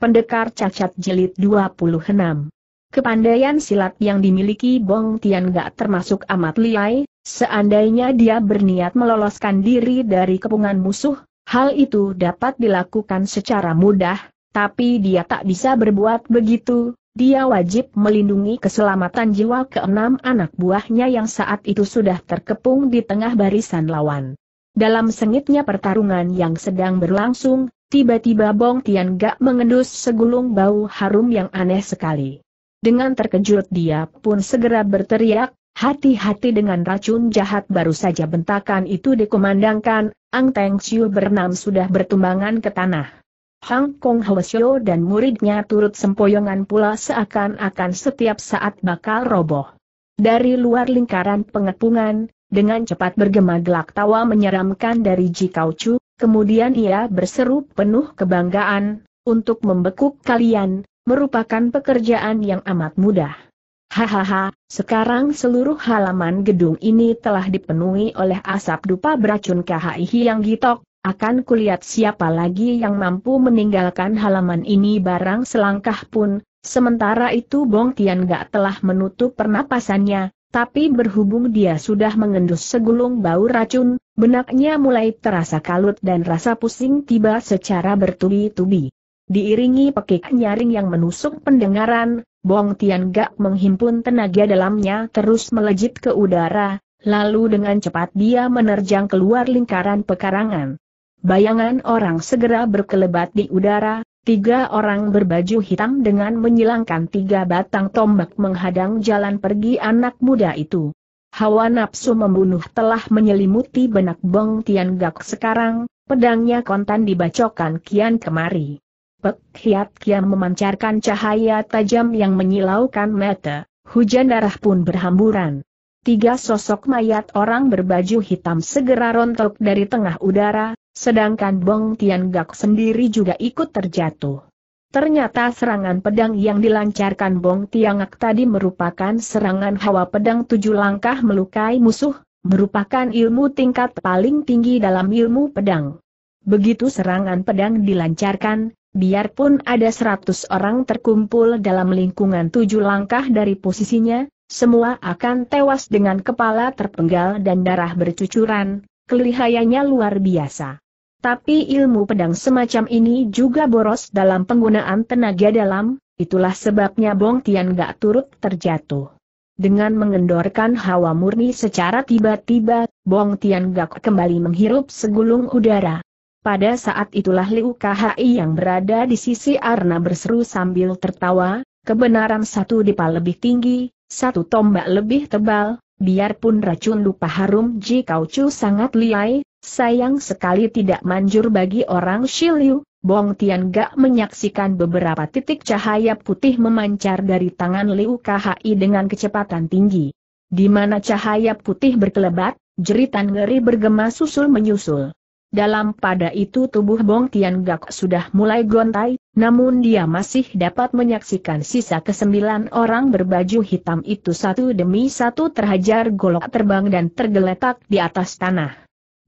Pendekar Cacat Jilid 26 Kepandaian silat yang dimiliki Bong Tian gak termasuk amat liai, seandainya dia berniat meloloskan diri dari kepungan musuh, hal itu dapat dilakukan secara mudah, tapi dia tak bisa berbuat begitu, dia wajib melindungi keselamatan jiwa keenam anak buahnya yang saat itu sudah terkepung di tengah barisan lawan. Dalam sengitnya pertarungan yang sedang berlangsung, Tiba-tiba Bong Tian Gak mengendus segulung bau harum yang aneh sekali. Dengan terkejut dia pun segera berteriak, hati-hati dengan racun jahat baru saja bentakan itu dikumandangkan, Ang Teng Siu bernam sudah bertumbangan ke tanah. Hang Kong Hwasyo dan muridnya turut sempoyongan pula seakan-akan setiap saat bakal roboh. Dari luar lingkaran pengepungan, dengan cepat bergema gelak tawa menyeramkan dari Jikau Chu, kemudian ia berseru penuh kebanggaan, untuk membekuk kalian, merupakan pekerjaan yang amat mudah. Hahaha, sekarang seluruh halaman gedung ini telah dipenuhi oleh asap dupa beracun KHI yang gitok, akan kulihat siapa lagi yang mampu meninggalkan halaman ini barang selangkah pun, sementara itu Bong Tian Gak telah menutup pernapasannya, tapi berhubung dia sudah mengendus segulung bau racun, benaknya mulai terasa kalut dan rasa pusing tiba secara bertubi-tubi. Diiringi pekik nyaring yang menusuk pendengaran, Bong Tian Gak menghimpun tenaga dalamnya terus melejit ke udara, lalu dengan cepat dia menerjang keluar lingkaran pekarangan. Bayangan orang segera berkelebat di udara, Tiga orang berbaju hitam dengan menyilangkan tiga batang tombak menghadang jalan pergi anak muda itu. Hawa nafsu membunuh telah menyelimuti benak Bong Tian Gak sekarang, pedangnya kontan dibacokan kian kemari. Pek Hiat Kiam memancarkan cahaya tajam yang menyilaukan mata, hujan darah pun berhamburan. Tiga sosok mayat orang berbaju hitam segera rontok dari tengah udara, Sedangkan Bong Tian Gak sendiri juga ikut terjatuh. Ternyata serangan pedang yang dilancarkan Bong Tiangak tadi merupakan serangan hawa pedang tujuh langkah melukai musuh, merupakan ilmu tingkat paling tinggi dalam ilmu pedang. Begitu serangan pedang dilancarkan, biarpun ada seratus orang terkumpul dalam lingkungan tujuh langkah dari posisinya, semua akan tewas dengan kepala terpenggal dan darah bercucuran, kelihayanya luar biasa. Tapi ilmu pedang semacam ini juga boros dalam penggunaan tenaga dalam, itulah sebabnya Bong Tian gak turut terjatuh. Dengan mengendorkan hawa murni secara tiba-tiba, Bong Tian gak kembali menghirup segulung udara. Pada saat itulah Liu Kai yang berada di sisi Arna berseru sambil tertawa, kebenaran satu dipa lebih tinggi, satu tombak lebih tebal, biarpun racun lupa harum Ji Kau sangat liai, sayang sekali tidak manjur bagi orang Shiliu, Bong Tian Gak menyaksikan beberapa titik cahaya putih memancar dari tangan Liu Kahai dengan kecepatan tinggi. Di mana cahaya putih berkelebat, jeritan ngeri bergema susul menyusul. Dalam pada itu tubuh Bong Tian Gak sudah mulai gontai, namun dia masih dapat menyaksikan sisa kesembilan orang berbaju hitam itu satu demi satu terhajar golok terbang dan tergeletak di atas tanah.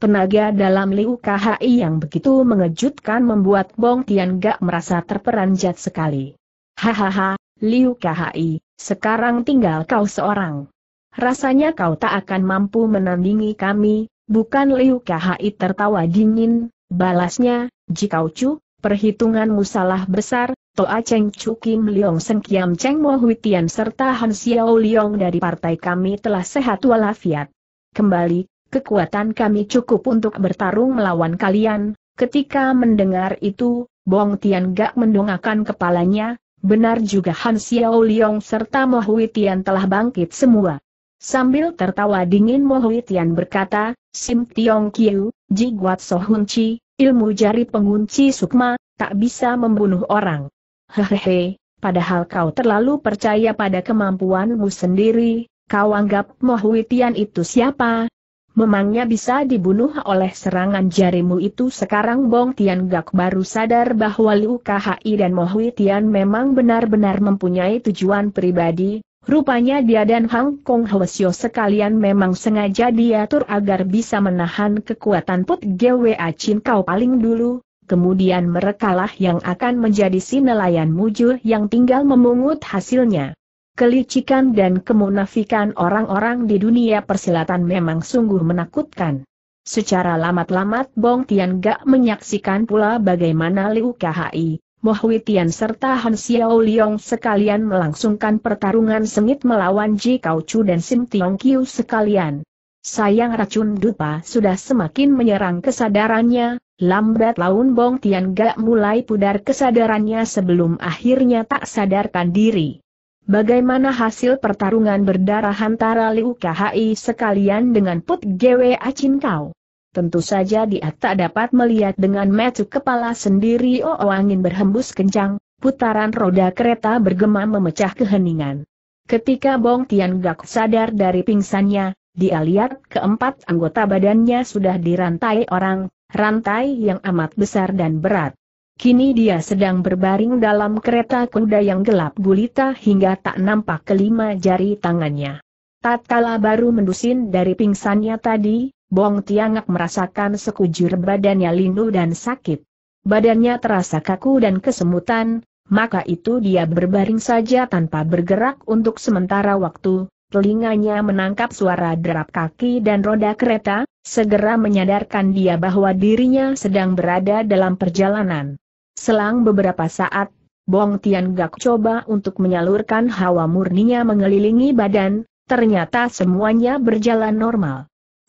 Tenaga dalam Liu KHI yang begitu mengejutkan membuat Bong Tian Gak merasa terperanjat sekali. Hahaha, Liu KHI, sekarang tinggal kau seorang. Rasanya kau tak akan mampu menandingi kami, bukan Liu KHI tertawa dingin, balasnya, jika cu, Perhitunganmu salah besar, Toa Cheng Chu Kim Leong Seng Kiam Cheng Mo Hui Tian serta Han Xiao Leong dari partai kami telah sehat walafiat. Kembali, kekuatan kami cukup untuk bertarung melawan kalian, ketika mendengar itu, Bong Tian Gak mendongakkan kepalanya, benar juga Han Xiao Leong serta Mo Hui Tian telah bangkit semua. Sambil tertawa dingin Mo Hui Tian berkata, Sim Tiong Kiu, Ji So Sohun Chi, Ilmu jari pengunci sukma, tak bisa membunuh orang. Hehehe, padahal kau terlalu percaya pada kemampuanmu sendiri, kau anggap Mohuitian itu siapa? Memangnya bisa dibunuh oleh serangan jarimu itu sekarang Bong Tian Gak baru sadar bahwa Liu Kahai dan Mohuitian memang benar-benar mempunyai tujuan pribadi, Rupanya dia dan Hang Kong Hwasyo sekalian memang sengaja diatur agar bisa menahan kekuatan Put GWA Chin Kau paling dulu, kemudian merekalah yang akan menjadi si nelayan mujur yang tinggal memungut hasilnya. Kelicikan dan kemunafikan orang-orang di dunia persilatan memang sungguh menakutkan. Secara lamat-lamat Bong Tian gak menyaksikan pula bagaimana Liu KHI, Moh Tian serta Han Xiao Liong sekalian melangsungkan pertarungan sengit melawan Ji Kao Chu dan Sim Tiong Kiu sekalian. Sayang racun dupa sudah semakin menyerang kesadarannya, lambat laun Bong Tian gak mulai pudar kesadarannya sebelum akhirnya tak sadarkan diri. Bagaimana hasil pertarungan berdarah antara Liu Kahai sekalian dengan Put Gwe Acin Kau? Tentu saja dia tak dapat melihat dengan mata kepala sendiri oh, oh angin berhembus kencang, putaran roda kereta bergema memecah keheningan. Ketika Bong Tian Gak sadar dari pingsannya, dia lihat keempat anggota badannya sudah dirantai orang, rantai yang amat besar dan berat. Kini dia sedang berbaring dalam kereta kuda yang gelap gulita hingga tak nampak kelima jari tangannya. Tatkala baru mendusin dari pingsannya tadi, Bong Tiangak merasakan sekujur badannya lindu dan sakit. Badannya terasa kaku dan kesemutan, maka itu dia berbaring saja tanpa bergerak untuk sementara waktu, telinganya menangkap suara derap kaki dan roda kereta, segera menyadarkan dia bahwa dirinya sedang berada dalam perjalanan. Selang beberapa saat, Bong Tian coba untuk menyalurkan hawa murninya mengelilingi badan, ternyata semuanya berjalan normal.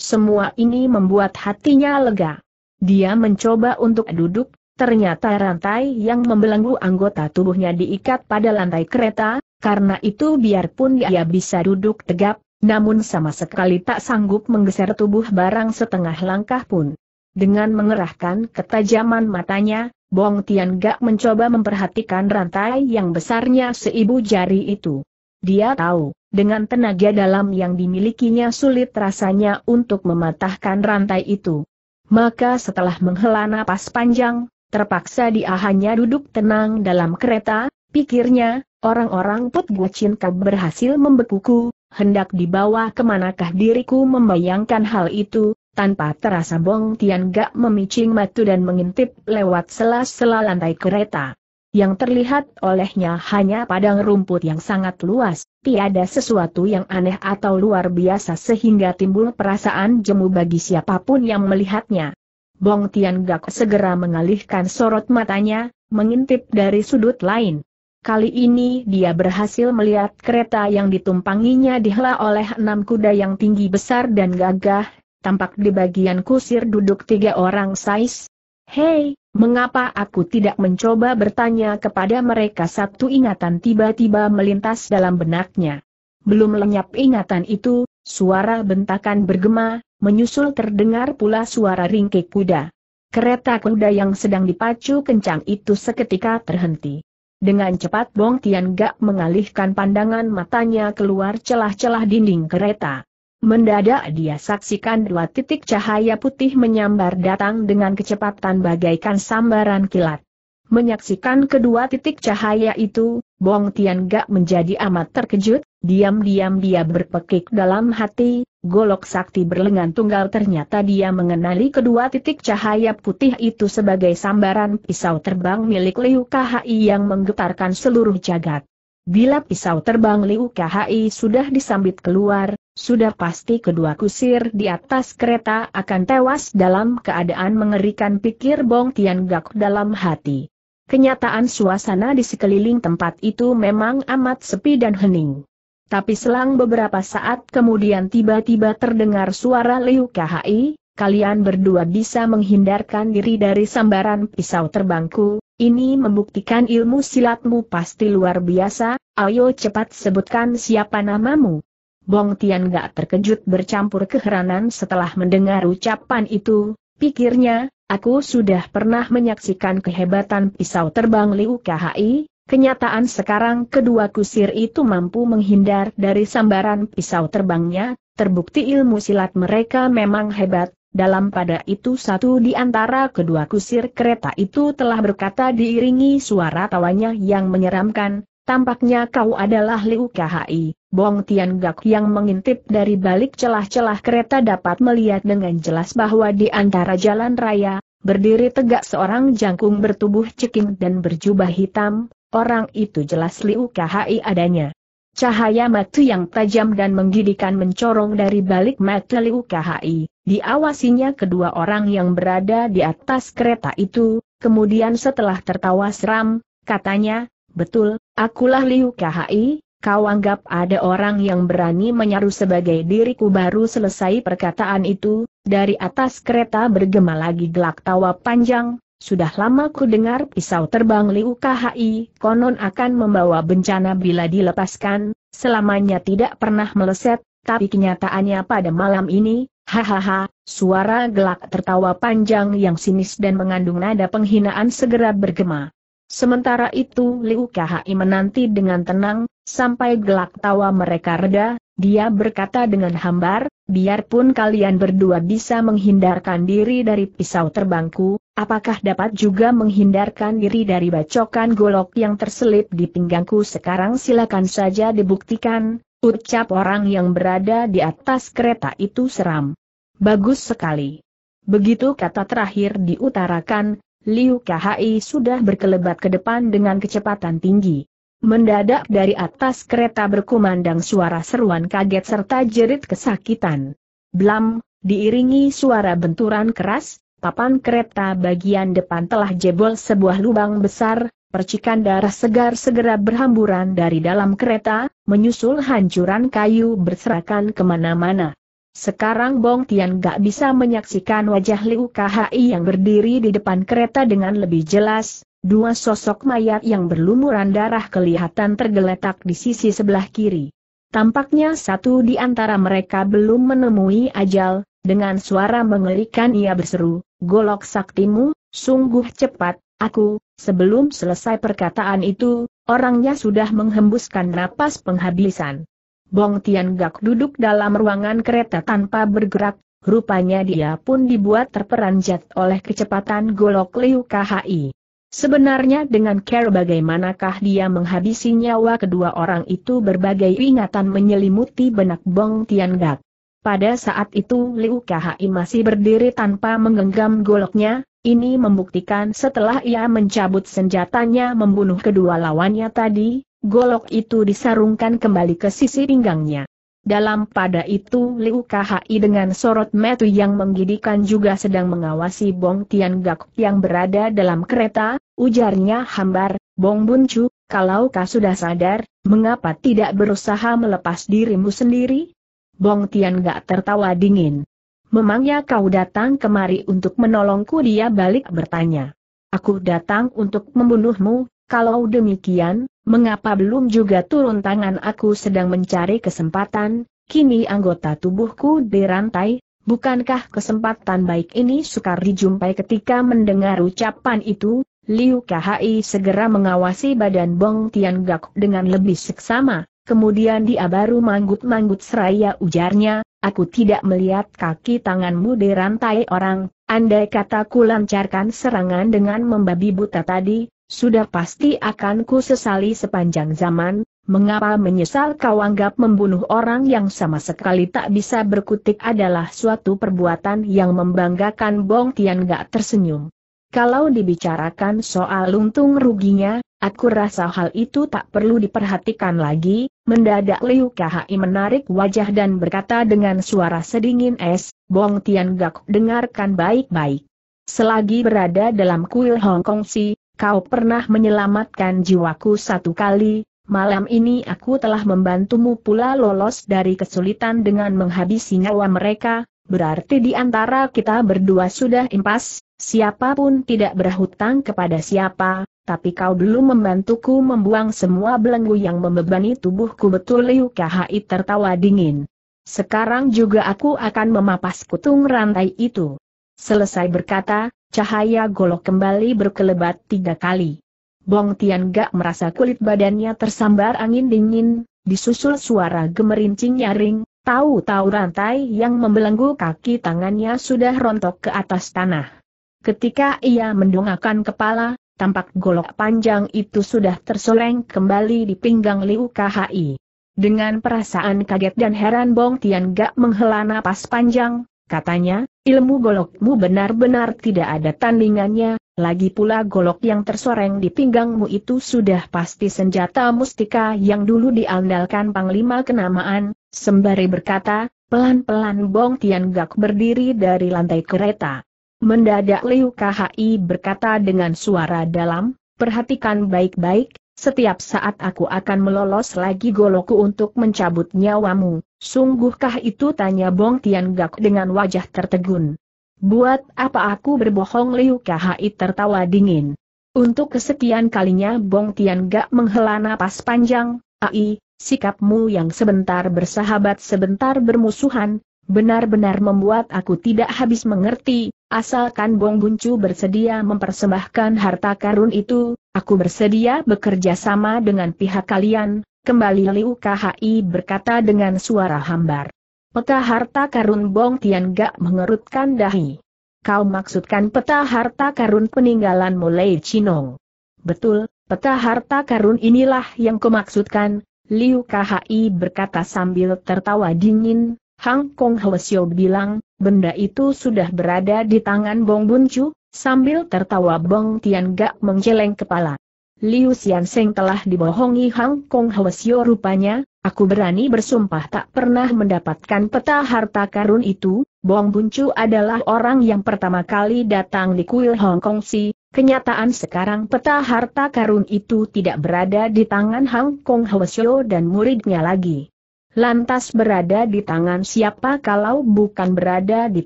Semua ini membuat hatinya lega. Dia mencoba untuk duduk, ternyata rantai yang membelenggu anggota tubuhnya diikat pada lantai kereta, karena itu biarpun dia bisa duduk tegap, namun sama sekali tak sanggup menggeser tubuh barang setengah langkah pun. Dengan mengerahkan ketajaman matanya, Bong Tian Gak mencoba memperhatikan rantai yang besarnya seibu jari itu. Dia tahu, dengan tenaga dalam yang dimilikinya sulit rasanya untuk mematahkan rantai itu. Maka setelah menghela napas panjang, terpaksa dia hanya duduk tenang dalam kereta, pikirnya, orang-orang Put Guacinka berhasil membekuku, hendak dibawa kemanakah diriku membayangkan hal itu, tanpa terasa Bong Tian Gak memicing matu dan mengintip lewat sela-sela lantai kereta. Yang terlihat olehnya hanya padang rumput yang sangat luas, tiada sesuatu yang aneh atau luar biasa sehingga timbul perasaan jemu bagi siapapun yang melihatnya. Bong Tian Gak segera mengalihkan sorot matanya, mengintip dari sudut lain. Kali ini dia berhasil melihat kereta yang ditumpanginya dihela oleh enam kuda yang tinggi besar dan gagah, tampak di bagian kusir duduk tiga orang sais. Hei, Mengapa aku tidak mencoba bertanya kepada mereka satu ingatan tiba-tiba melintas dalam benaknya. Belum lenyap ingatan itu, suara bentakan bergema, menyusul terdengar pula suara ringkik kuda. Kereta kuda yang sedang dipacu kencang itu seketika terhenti. Dengan cepat Bong Tian Gak mengalihkan pandangan matanya keluar celah-celah dinding kereta. Mendadak dia saksikan dua titik cahaya putih menyambar datang dengan kecepatan bagaikan sambaran kilat. Menyaksikan kedua titik cahaya itu, Bong Tian Gak menjadi amat terkejut, diam-diam dia berpekik dalam hati, golok sakti berlengan tunggal ternyata dia mengenali kedua titik cahaya putih itu sebagai sambaran pisau terbang milik Liu Kahai yang menggetarkan seluruh jagat. Bila pisau terbang Liu Kahai sudah disambit keluar, sudah pasti kedua kusir di atas kereta akan tewas dalam keadaan mengerikan pikir Bong Tian Gak dalam hati. Kenyataan suasana di sekeliling tempat itu memang amat sepi dan hening. Tapi selang beberapa saat kemudian tiba-tiba terdengar suara Liu Khi. kalian berdua bisa menghindarkan diri dari sambaran pisau terbangku, ini membuktikan ilmu silatmu pasti luar biasa, ayo cepat sebutkan siapa namamu. Bong Tian gak terkejut bercampur keheranan setelah mendengar ucapan itu, pikirnya, aku sudah pernah menyaksikan kehebatan pisau terbang Liu KHI, kenyataan sekarang kedua kusir itu mampu menghindar dari sambaran pisau terbangnya, terbukti ilmu silat mereka memang hebat, dalam pada itu satu di antara kedua kusir kereta itu telah berkata diiringi suara tawanya yang menyeramkan, tampaknya kau adalah Liu KHI. Bong Tian Gak yang mengintip dari balik celah-celah kereta dapat melihat dengan jelas bahwa di antara jalan raya, berdiri tegak seorang jangkung bertubuh ceking dan berjubah hitam, orang itu jelas Liu Kahai adanya. Cahaya mata yang tajam dan menggidikan mencorong dari balik mata Liu Kahai, diawasinya kedua orang yang berada di atas kereta itu, kemudian setelah tertawa seram, katanya, betul, akulah Liu Kahai. Kau anggap ada orang yang berani menyaru sebagai diriku baru selesai perkataan itu, dari atas kereta bergema lagi gelak tawa panjang, sudah lama ku dengar pisau terbang Liu KHI, konon akan membawa bencana bila dilepaskan, selamanya tidak pernah meleset, tapi kenyataannya pada malam ini, hahaha, suara gelak tertawa panjang yang sinis dan mengandung nada penghinaan segera bergema. Sementara itu Liu KHI menanti dengan tenang, Sampai gelak tawa mereka reda, dia berkata dengan hambar, biarpun kalian berdua bisa menghindarkan diri dari pisau terbangku, apakah dapat juga menghindarkan diri dari bacokan golok yang terselip di pinggangku sekarang silakan saja dibuktikan, ucap orang yang berada di atas kereta itu seram. Bagus sekali. Begitu kata terakhir diutarakan, Liu Kahai sudah berkelebat ke depan dengan kecepatan tinggi. Mendadak dari atas kereta berkumandang suara seruan kaget serta jerit kesakitan. Blam, diiringi suara benturan keras, papan kereta bagian depan telah jebol sebuah lubang besar, percikan darah segar segera berhamburan dari dalam kereta, menyusul hancuran kayu berserakan kemana-mana. Sekarang Bong Tian gak bisa menyaksikan wajah Liu Kahai yang berdiri di depan kereta dengan lebih jelas, Dua sosok mayat yang berlumuran darah kelihatan tergeletak di sisi sebelah kiri. Tampaknya satu di antara mereka belum menemui ajal, dengan suara mengerikan ia berseru, golok saktimu, sungguh cepat, aku, sebelum selesai perkataan itu, orangnya sudah menghembuskan napas penghabisan. Bong Tian Gak duduk dalam ruangan kereta tanpa bergerak, rupanya dia pun dibuat terperanjat oleh kecepatan golok Liu KHI. Sebenarnya dengan care bagaimanakah dia menghabisi nyawa kedua orang itu berbagai ingatan menyelimuti benak Bong Tian Gak. Pada saat itu Liu Kahai masih berdiri tanpa menggenggam goloknya, ini membuktikan setelah ia mencabut senjatanya membunuh kedua lawannya tadi, golok itu disarungkan kembali ke sisi pinggangnya. Dalam pada itu Liu Kahai dengan sorot metu yang menggidikan juga sedang mengawasi Bong Tian Gak yang berada dalam kereta, ujarnya hambar, Bong Buncu, kalau kau sudah sadar, mengapa tidak berusaha melepas dirimu sendiri? Bong Tian Gak tertawa dingin. Memangnya kau datang kemari untuk menolongku dia balik bertanya. Aku datang untuk membunuhmu, kalau demikian, mengapa belum juga turun tangan aku sedang mencari kesempatan, kini anggota tubuhku dirantai, bukankah kesempatan baik ini sukar dijumpai ketika mendengar ucapan itu, Liu Kai segera mengawasi badan Bong Tian Gak dengan lebih seksama, kemudian dia baru manggut-manggut seraya ujarnya, aku tidak melihat kaki tanganmu dirantai orang, andai kata ku lancarkan serangan dengan membabi buta tadi, sudah pasti akan ku sesali sepanjang zaman, mengapa menyesal kau anggap membunuh orang yang sama sekali tak bisa berkutik adalah suatu perbuatan yang membanggakan Bong Tian gak tersenyum. Kalau dibicarakan soal luntung ruginya, aku rasa hal itu tak perlu diperhatikan lagi, mendadak Liu Kai menarik wajah dan berkata dengan suara sedingin es, Bong Tian gak dengarkan baik-baik. Selagi berada dalam kuil Hong Kong Si, kau pernah menyelamatkan jiwaku satu kali, malam ini aku telah membantumu pula lolos dari kesulitan dengan menghabisi nyawa mereka, berarti di antara kita berdua sudah impas, siapapun tidak berhutang kepada siapa, tapi kau belum membantuku membuang semua belenggu yang membebani tubuhku betul Liu Kahai tertawa dingin. Sekarang juga aku akan memapas kutung rantai itu. Selesai berkata, Cahaya golok kembali berkelebat tiga kali. Bong Tian Gak merasa kulit badannya tersambar angin dingin, disusul suara gemerincing nyaring, tahu-tahu rantai yang membelenggu kaki tangannya sudah rontok ke atas tanah. Ketika ia mendongakkan kepala, tampak golok panjang itu sudah tersoleng kembali di pinggang Liu KHI. Dengan perasaan kaget dan heran Bong Tian Gak menghela napas panjang, Katanya, ilmu golokmu benar-benar tidak ada tandingannya, lagi pula golok yang tersoreng di pinggangmu itu sudah pasti senjata mustika yang dulu diandalkan Panglima Kenamaan, sembari berkata, pelan-pelan Bong Tian Gak berdiri dari lantai kereta. Mendadak Liu Khi berkata dengan suara dalam, perhatikan baik-baik, setiap saat aku akan melolos lagi goloku untuk mencabut nyawamu. Sungguhkah itu tanya Bong Tian Gak dengan wajah tertegun. Buat apa aku berbohong Liu Kahai tertawa dingin. Untuk kesekian kalinya Bong Tian Gak menghela napas panjang, Ai, sikapmu yang sebentar bersahabat sebentar bermusuhan, benar-benar membuat aku tidak habis mengerti, Asalkan Bong Buncu bersedia mempersembahkan harta karun itu, aku bersedia bekerja sama dengan pihak kalian, kembali Liu KHI berkata dengan suara hambar. Peta harta karun Bong Tian gak mengerutkan dahi. Kau maksudkan peta harta karun peninggalan mulai Chinong? Betul, peta harta karun inilah yang kumaksudkan, Liu KHI berkata sambil tertawa dingin, Hang Kong Hwasyo bilang, benda itu sudah berada di tangan Bong Buncu, sambil tertawa Bong Tian Gak menggeleng kepala. Liu Xian Seng telah dibohongi Hang Kong Hwasyo rupanya, aku berani bersumpah tak pernah mendapatkan peta harta karun itu, Bong Buncu adalah orang yang pertama kali datang di kuil Hong Kong Si, kenyataan sekarang peta harta karun itu tidak berada di tangan Hang Kong Hwasyo dan muridnya lagi lantas berada di tangan siapa kalau bukan berada di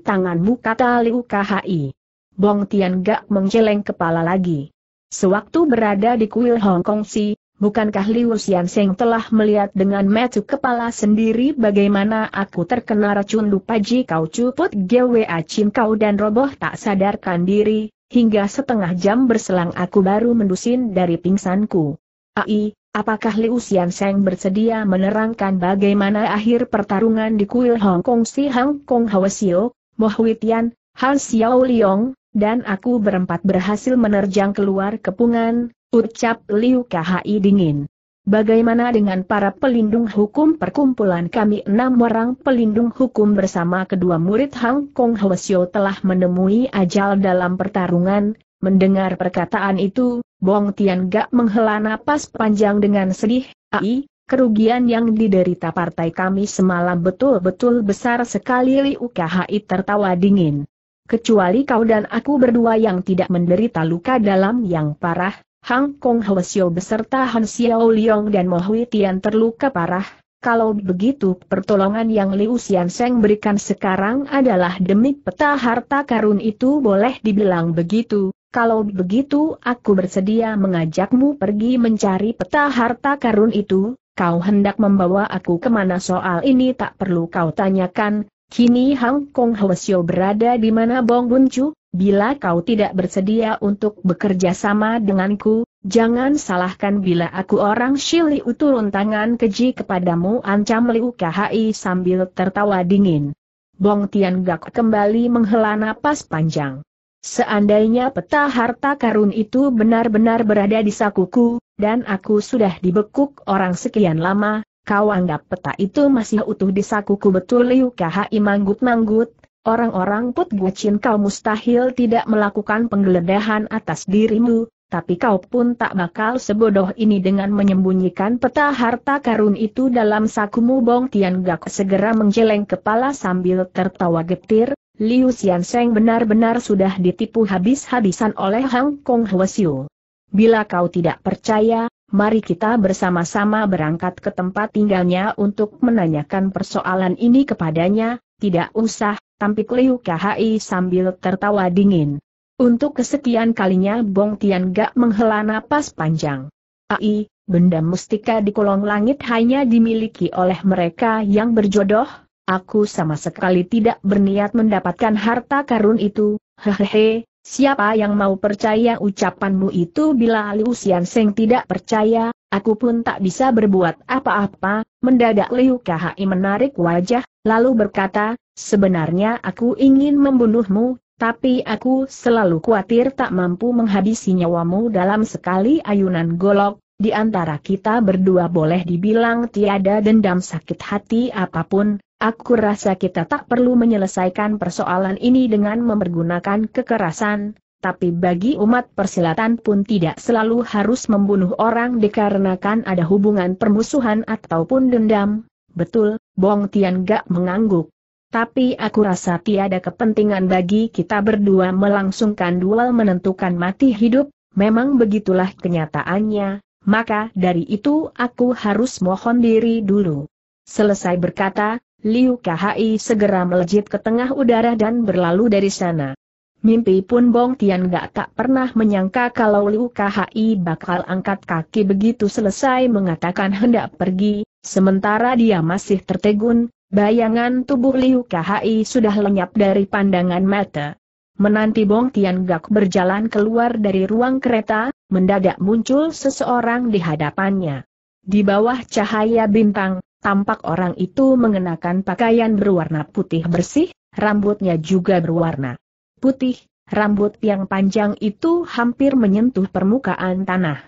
tanganmu kata Liu KHI. Bong Tian Gak menggeleng kepala lagi. Sewaktu berada di kuil Hong Kong Si, bukankah Liu Xian Seng telah melihat dengan metu kepala sendiri bagaimana aku terkena racun lupa ji kau cuput GWA Chin kau dan roboh tak sadarkan diri, hingga setengah jam berselang aku baru mendusin dari pingsanku. Ai, apakah Liu Xian Sheng bersedia menerangkan bagaimana akhir pertarungan di kuil Hong Kong si Hong Kong Hwasio, Mo Hui Tian, Han Xiao Liong, dan aku berempat berhasil menerjang keluar kepungan, ucap Liu Kahai dingin. Bagaimana dengan para pelindung hukum perkumpulan kami enam orang pelindung hukum bersama kedua murid Hong Kong Sio telah menemui ajal dalam pertarungan, Mendengar perkataan itu, Bong Tian Gak menghela napas panjang dengan sedih, ai, kerugian yang diderita partai kami semalam betul-betul besar sekali Li Kai tertawa dingin. Kecuali kau dan aku berdua yang tidak menderita luka dalam yang parah, Hang Kong Hwasyo beserta Han Xiao Liong dan Mo Hui Tian terluka parah, kalau begitu pertolongan yang Liu Xiansheng berikan sekarang adalah demi peta harta karun itu boleh dibilang begitu, kalau begitu aku bersedia mengajakmu pergi mencari peta harta karun itu, kau hendak membawa aku kemana soal ini tak perlu kau tanyakan, kini Hang Kong Hwasyo berada di mana Bong Buncu, bila kau tidak bersedia untuk bekerja sama denganku, jangan salahkan bila aku orang Shiliu turun tangan keji kepadamu ancam Liu KHI sambil tertawa dingin. Bong Tian Gak kembali menghela napas panjang. Seandainya peta harta karun itu benar-benar berada di sakuku, dan aku sudah dibekuk orang sekian lama, kau anggap peta itu masih utuh di sakuku betul Liu Kahai manggut-manggut, orang-orang put gucin kau mustahil tidak melakukan penggeledahan atas dirimu, tapi kau pun tak bakal sebodoh ini dengan menyembunyikan peta harta karun itu dalam sakumu Bong Tian Gak segera menjeleng kepala sambil tertawa getir, Liu Xiansheng benar-benar sudah ditipu habis-habisan oleh Hang Kong Hwasyu. Bila kau tidak percaya, mari kita bersama-sama berangkat ke tempat tinggalnya untuk menanyakan persoalan ini kepadanya, tidak usah, tampik Liu KHI sambil tertawa dingin. Untuk kesekian kalinya Bong Tian gak menghela napas panjang. Ai, benda mustika di kolong langit hanya dimiliki oleh mereka yang berjodoh, Aku sama sekali tidak berniat mendapatkan harta karun itu, hehehe, siapa yang mau percaya ucapanmu itu bila Liu Xian Seng tidak percaya, aku pun tak bisa berbuat apa-apa, mendadak Liu Kai menarik wajah, lalu berkata, sebenarnya aku ingin membunuhmu, tapi aku selalu khawatir tak mampu menghabisi nyawamu dalam sekali ayunan golok, di antara kita berdua boleh dibilang tiada dendam sakit hati apapun, aku rasa kita tak perlu menyelesaikan persoalan ini dengan mempergunakan kekerasan, tapi bagi umat persilatan pun tidak selalu harus membunuh orang dikarenakan ada hubungan permusuhan ataupun dendam. Betul, Bong Tian gak mengangguk. Tapi aku rasa tiada kepentingan bagi kita berdua melangsungkan duel menentukan mati hidup, memang begitulah kenyataannya, maka dari itu aku harus mohon diri dulu. Selesai berkata, Liu Kahai segera melejit ke tengah udara dan berlalu dari sana. Mimpi pun Bong Tian gak tak pernah menyangka kalau Liu Kahai bakal angkat kaki begitu selesai mengatakan hendak pergi, sementara dia masih tertegun, bayangan tubuh Liu Kahai sudah lenyap dari pandangan mata. Menanti Bong Tian Gak berjalan keluar dari ruang kereta, mendadak muncul seseorang di hadapannya. Di bawah cahaya bintang, tampak orang itu mengenakan pakaian berwarna putih bersih, rambutnya juga berwarna putih, rambut yang panjang itu hampir menyentuh permukaan tanah.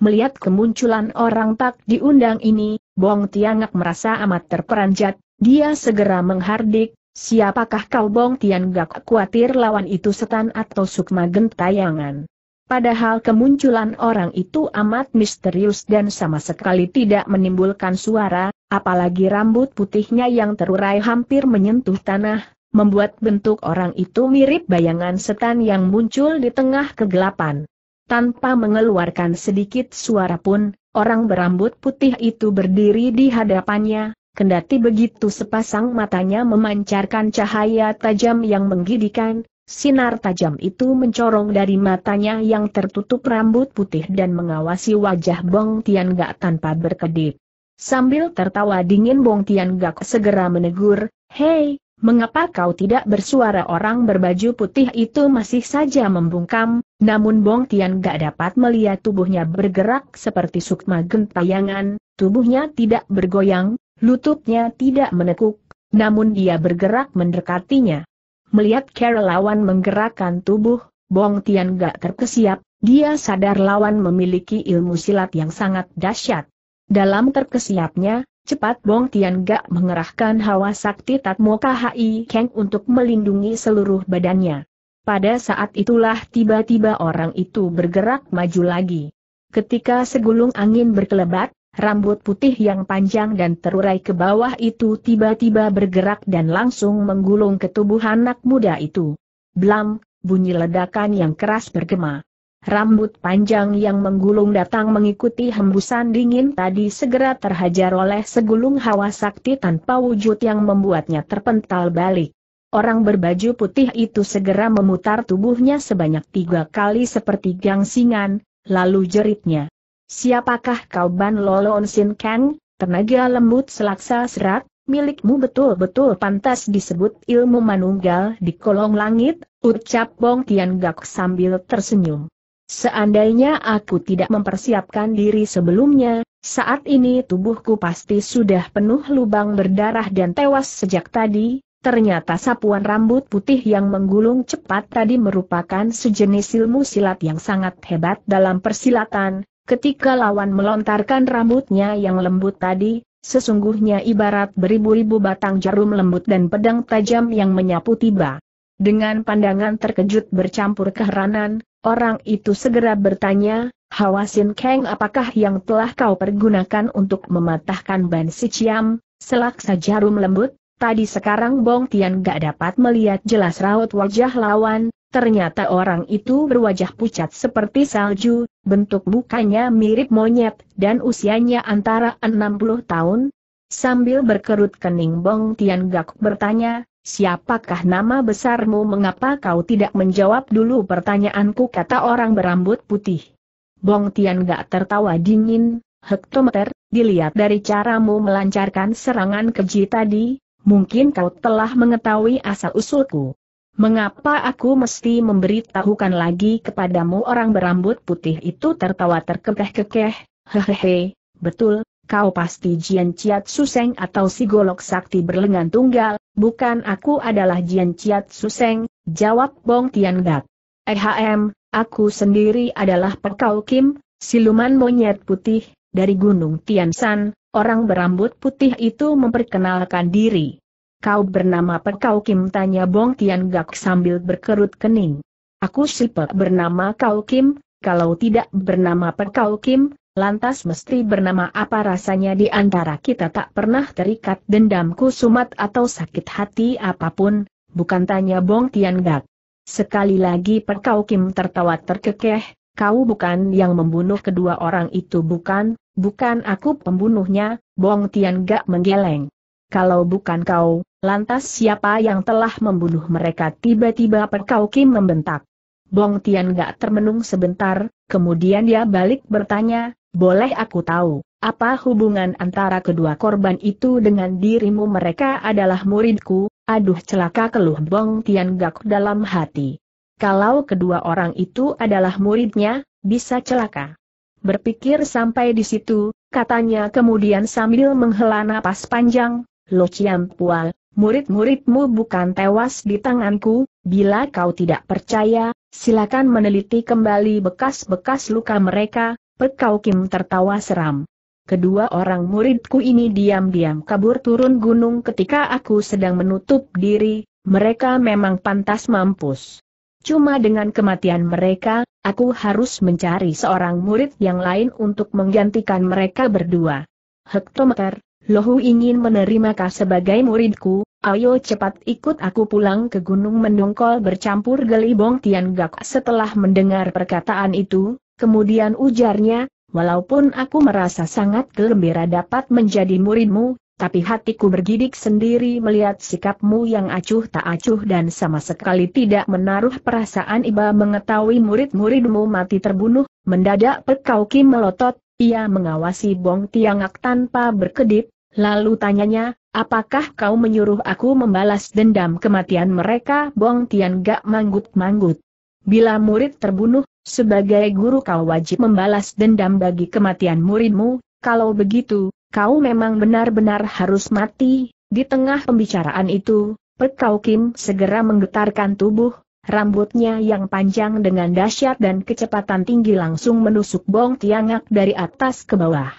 Melihat kemunculan orang tak diundang ini, Bong Tiangak merasa amat terperanjat, dia segera menghardik, Siapakah kau Bong Tiangak khawatir lawan itu setan atau sukma gentayangan? Padahal kemunculan orang itu amat misterius dan sama sekali tidak menimbulkan suara, apalagi rambut putihnya yang terurai hampir menyentuh tanah, membuat bentuk orang itu mirip bayangan setan yang muncul di tengah kegelapan. Tanpa mengeluarkan sedikit suara pun, orang berambut putih itu berdiri di hadapannya, kendati begitu sepasang matanya memancarkan cahaya tajam yang menggidikan, Sinar tajam itu mencorong dari matanya yang tertutup rambut putih dan mengawasi wajah Bong Tian Gak tanpa berkedip. Sambil tertawa dingin Bong Tian Gak segera menegur, Hei, mengapa kau tidak bersuara orang berbaju putih itu masih saja membungkam, namun Bong Tian Gak dapat melihat tubuhnya bergerak seperti sukma gentayangan, tubuhnya tidak bergoyang, lututnya tidak menekuk, namun dia bergerak mendekatinya. Melihat Carol lawan menggerakkan tubuh, Bong Tian gak terkesiap, dia sadar lawan memiliki ilmu silat yang sangat dahsyat. Dalam terkesiapnya, cepat Bong Tian gak mengerahkan hawa sakti Tatmoka Hai Keng untuk melindungi seluruh badannya. Pada saat itulah tiba-tiba orang itu bergerak maju lagi. Ketika segulung angin berkelebat, rambut putih yang panjang dan terurai ke bawah itu tiba-tiba bergerak dan langsung menggulung ke tubuh anak muda itu. Blam, bunyi ledakan yang keras bergema. Rambut panjang yang menggulung datang mengikuti hembusan dingin tadi segera terhajar oleh segulung hawa sakti tanpa wujud yang membuatnya terpental balik. Orang berbaju putih itu segera memutar tubuhnya sebanyak tiga kali seperti gangsingan, lalu jeritnya. Siapakah kau Ban Lolon Sin Kang, tenaga lembut selaksa serat, milikmu betul-betul pantas disebut ilmu manunggal di kolong langit, ucap Bong Tian Gak sambil tersenyum. Seandainya aku tidak mempersiapkan diri sebelumnya, saat ini tubuhku pasti sudah penuh lubang berdarah dan tewas sejak tadi, Ternyata sapuan rambut putih yang menggulung cepat tadi merupakan sejenis ilmu silat yang sangat hebat dalam persilatan, Ketika lawan melontarkan rambutnya yang lembut tadi, sesungguhnya ibarat beribu-ribu batang jarum lembut dan pedang tajam yang menyapu tiba. Dengan pandangan terkejut bercampur keheranan, orang itu segera bertanya, Hawasin Kang apakah yang telah kau pergunakan untuk mematahkan Ban si Ciam, selaksa jarum lembut? Tadi sekarang Bong Tian gak dapat melihat jelas raut wajah lawan, Ternyata orang itu berwajah pucat seperti salju, bentuk mukanya mirip monyet, dan usianya antara 60 tahun. Sambil berkerut kening Bong Tian Gak bertanya, siapakah nama besarmu mengapa kau tidak menjawab dulu pertanyaanku kata orang berambut putih. Bong Tian Gak tertawa dingin, hektometer, dilihat dari caramu melancarkan serangan keji tadi, mungkin kau telah mengetahui asal-usulku. Mengapa aku mesti memberitahukan lagi kepadamu orang berambut putih itu tertawa terkekeh-kekeh, hehehe, betul, kau pasti Jian Ciat Suseng atau si golok sakti berlengan tunggal, bukan aku adalah Jian Ciat Suseng, jawab Bong Tian Dat. Ehm, aku sendiri adalah Pekau Kim, siluman monyet putih, dari Gunung Tian San, orang berambut putih itu memperkenalkan diri. Kau bernama Pekau Kim tanya Bong Tian Gak sambil berkerut kening. Aku siapa bernama Kau Kim, kalau tidak bernama Pekau Kim, lantas mesti bernama apa rasanya di antara kita tak pernah terikat dendamku sumat atau sakit hati apapun, bukan tanya Bong Tian Gak. Sekali lagi Pekau Kim tertawa terkekeh, kau bukan yang membunuh kedua orang itu bukan, bukan aku pembunuhnya, Bong Tian Gak menggeleng. Kalau bukan kau, Lantas siapa yang telah membunuh mereka tiba-tiba Perkau Kim membentak. Bong Tian gak termenung sebentar, kemudian dia balik bertanya, boleh aku tahu, apa hubungan antara kedua korban itu dengan dirimu mereka adalah muridku, aduh celaka keluh Bong Tian gak dalam hati. Kalau kedua orang itu adalah muridnya, bisa celaka. Berpikir sampai di situ, katanya kemudian sambil menghela napas panjang, Lo Chiam Pua, murid-muridmu bukan tewas di tanganku, bila kau tidak percaya, silakan meneliti kembali bekas-bekas luka mereka, Pekau Kim tertawa seram. Kedua orang muridku ini diam-diam kabur turun gunung ketika aku sedang menutup diri, mereka memang pantas mampus. Cuma dengan kematian mereka, aku harus mencari seorang murid yang lain untuk menggantikan mereka berdua. Hektometer, Lohu ingin menerima kau sebagai muridku, Ayo cepat ikut aku pulang ke gunung mendongkol bercampur gelibong Tian Gak setelah mendengar perkataan itu, kemudian ujarnya, walaupun aku merasa sangat gembira dapat menjadi muridmu, tapi hatiku bergidik sendiri melihat sikapmu yang acuh tak acuh dan sama sekali tidak menaruh perasaan iba mengetahui murid-muridmu mati terbunuh, mendadak perkau Kim melotot, ia mengawasi Bong Tiangak tanpa berkedip, lalu tanyanya, Apakah kau menyuruh aku membalas dendam kematian mereka? Bong Tian gak manggut-manggut. Bila murid terbunuh, sebagai guru kau wajib membalas dendam bagi kematian muridmu, kalau begitu, kau memang benar-benar harus mati. Di tengah pembicaraan itu, Pekau Kim segera menggetarkan tubuh, rambutnya yang panjang dengan dahsyat dan kecepatan tinggi langsung menusuk Bong Tiangak dari atas ke bawah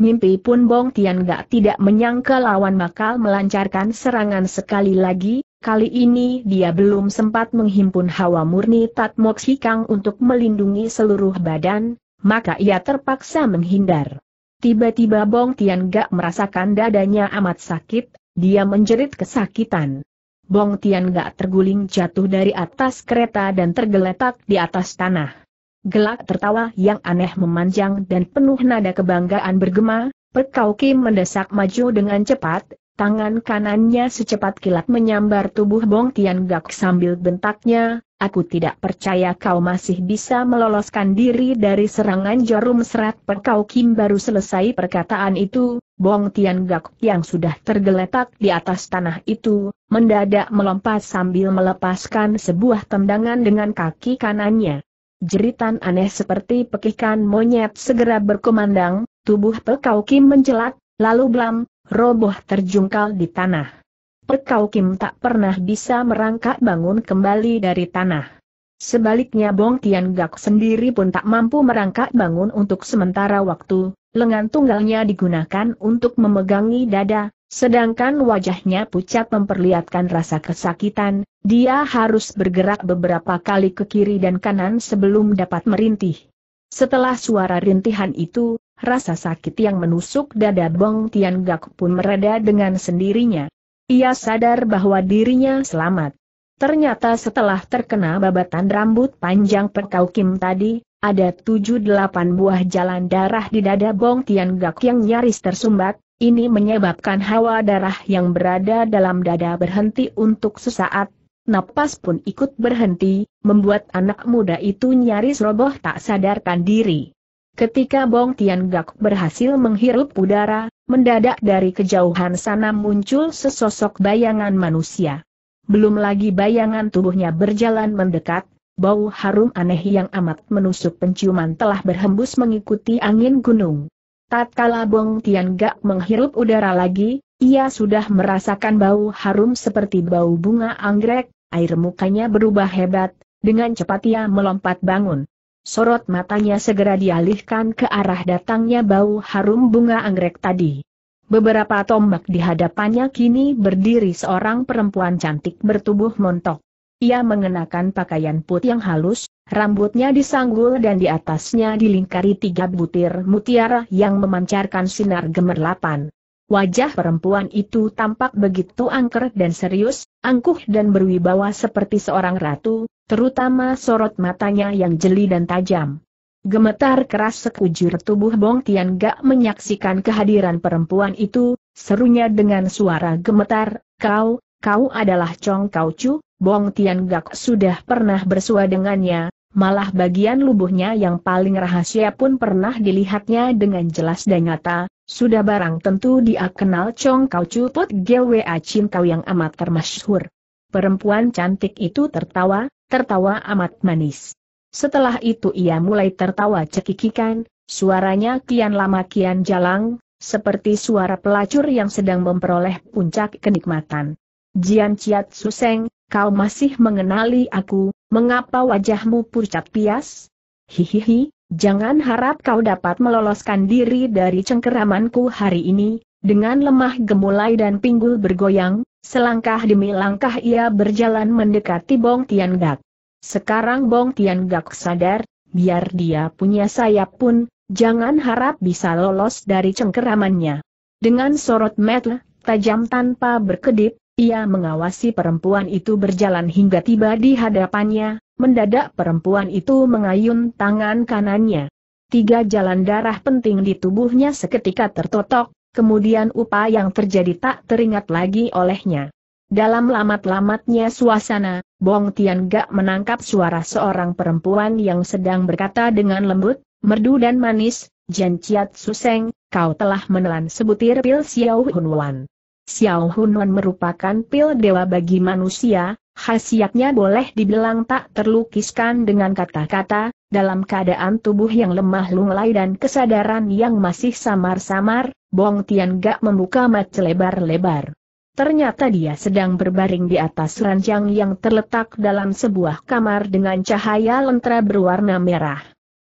mimpi pun Bong Tian Gak tidak menyangka lawan bakal melancarkan serangan sekali lagi, kali ini dia belum sempat menghimpun hawa murni Tatmok Sikang untuk melindungi seluruh badan, maka ia terpaksa menghindar. Tiba-tiba Bong Tian Gak merasakan dadanya amat sakit, dia menjerit kesakitan. Bong Tian Gak terguling jatuh dari atas kereta dan tergeletak di atas tanah. Gelak tertawa yang aneh memanjang dan penuh nada kebanggaan bergema, Pekau Kim mendesak maju dengan cepat, tangan kanannya secepat kilat menyambar tubuh Bong Tian Gak sambil bentaknya, aku tidak percaya kau masih bisa meloloskan diri dari serangan jarum serat Pekau Kim baru selesai perkataan itu, Bong Tian Gak yang sudah tergeletak di atas tanah itu, mendadak melompat sambil melepaskan sebuah tendangan dengan kaki kanannya. Jeritan aneh seperti pekikan monyet segera berkumandang, tubuh Pekau Kim mencelat, lalu blam, roboh terjungkal di tanah. Pekau Kim tak pernah bisa merangkak bangun kembali dari tanah. Sebaliknya Bong Tian Gak sendiri pun tak mampu merangkak bangun untuk sementara waktu, lengan tunggalnya digunakan untuk memegangi dada, Sedangkan wajahnya pucat memperlihatkan rasa kesakitan, dia harus bergerak beberapa kali ke kiri dan kanan sebelum dapat merintih. Setelah suara rintihan itu, rasa sakit yang menusuk dada Bong Tian Gak pun mereda dengan sendirinya. Ia sadar bahwa dirinya selamat. Ternyata setelah terkena babatan rambut panjang perkau Kim tadi, ada tujuh delapan buah jalan darah di dada Bong Tian Gak yang nyaris tersumbat, ini menyebabkan hawa darah yang berada dalam dada berhenti untuk sesaat, napas pun ikut berhenti, membuat anak muda itu nyaris roboh tak sadarkan diri. Ketika Bong Tian Gak berhasil menghirup udara, mendadak dari kejauhan sana muncul sesosok bayangan manusia. Belum lagi bayangan tubuhnya berjalan mendekat, bau harum aneh yang amat menusuk penciuman telah berhembus mengikuti angin gunung. Tatkala Bong gak menghirup udara lagi, ia sudah merasakan bau harum seperti bau bunga anggrek, air mukanya berubah hebat, dengan cepat ia melompat bangun. Sorot matanya segera dialihkan ke arah datangnya bau harum bunga anggrek tadi. Beberapa tombak di hadapannya kini berdiri seorang perempuan cantik bertubuh montok. Ia mengenakan pakaian putih yang halus, rambutnya disanggul dan di atasnya dilingkari tiga butir mutiara yang memancarkan sinar gemerlapan. Wajah perempuan itu tampak begitu angker dan serius, angkuh dan berwibawa seperti seorang ratu, terutama sorot matanya yang jeli dan tajam. Gemetar keras sekujur tubuh Bong Tian Gak menyaksikan kehadiran perempuan itu, serunya dengan suara gemetar, kau, kau adalah Chong Kau Chu, Bong Tian Gak sudah pernah bersua dengannya, malah bagian lubuhnya yang paling rahasia pun pernah dilihatnya dengan jelas dan nyata, sudah barang tentu dia kenal Chong Kau Cuput Gwa Chin Kau yang amat termasyhur. Perempuan cantik itu tertawa, tertawa amat manis. Setelah itu ia mulai tertawa cekikikan, suaranya kian lama kian jalang, seperti suara pelacur yang sedang memperoleh puncak kenikmatan. Jian Chiat Suseng, kau masih mengenali aku, mengapa wajahmu pucat pias? Hihihi, jangan harap kau dapat meloloskan diri dari cengkeramanku hari ini, dengan lemah gemulai dan pinggul bergoyang, selangkah demi langkah ia berjalan mendekati Bong Tian Gak. Sekarang Bong Tian Gak sadar, biar dia punya sayap pun, jangan harap bisa lolos dari cengkeramannya. Dengan sorot mata tajam tanpa berkedip, ia mengawasi perempuan itu berjalan hingga tiba di hadapannya, mendadak perempuan itu mengayun tangan kanannya. Tiga jalan darah penting di tubuhnya seketika tertotok, kemudian upaya yang terjadi tak teringat lagi olehnya. Dalam lamat-lamatnya suasana, Bong Tian Gak menangkap suara seorang perempuan yang sedang berkata dengan lembut, merdu dan manis, Jan Chiat Suseng, kau telah menelan sebutir pil Xiao Hun Wan. Xiao Hunan merupakan pil dewa bagi manusia, khasiatnya boleh dibilang tak terlukiskan dengan kata-kata, dalam keadaan tubuh yang lemah lunglai dan kesadaran yang masih samar-samar, Bong Tian Gak membuka mata lebar-lebar. Ternyata dia sedang berbaring di atas ranjang yang terletak dalam sebuah kamar dengan cahaya lentera berwarna merah.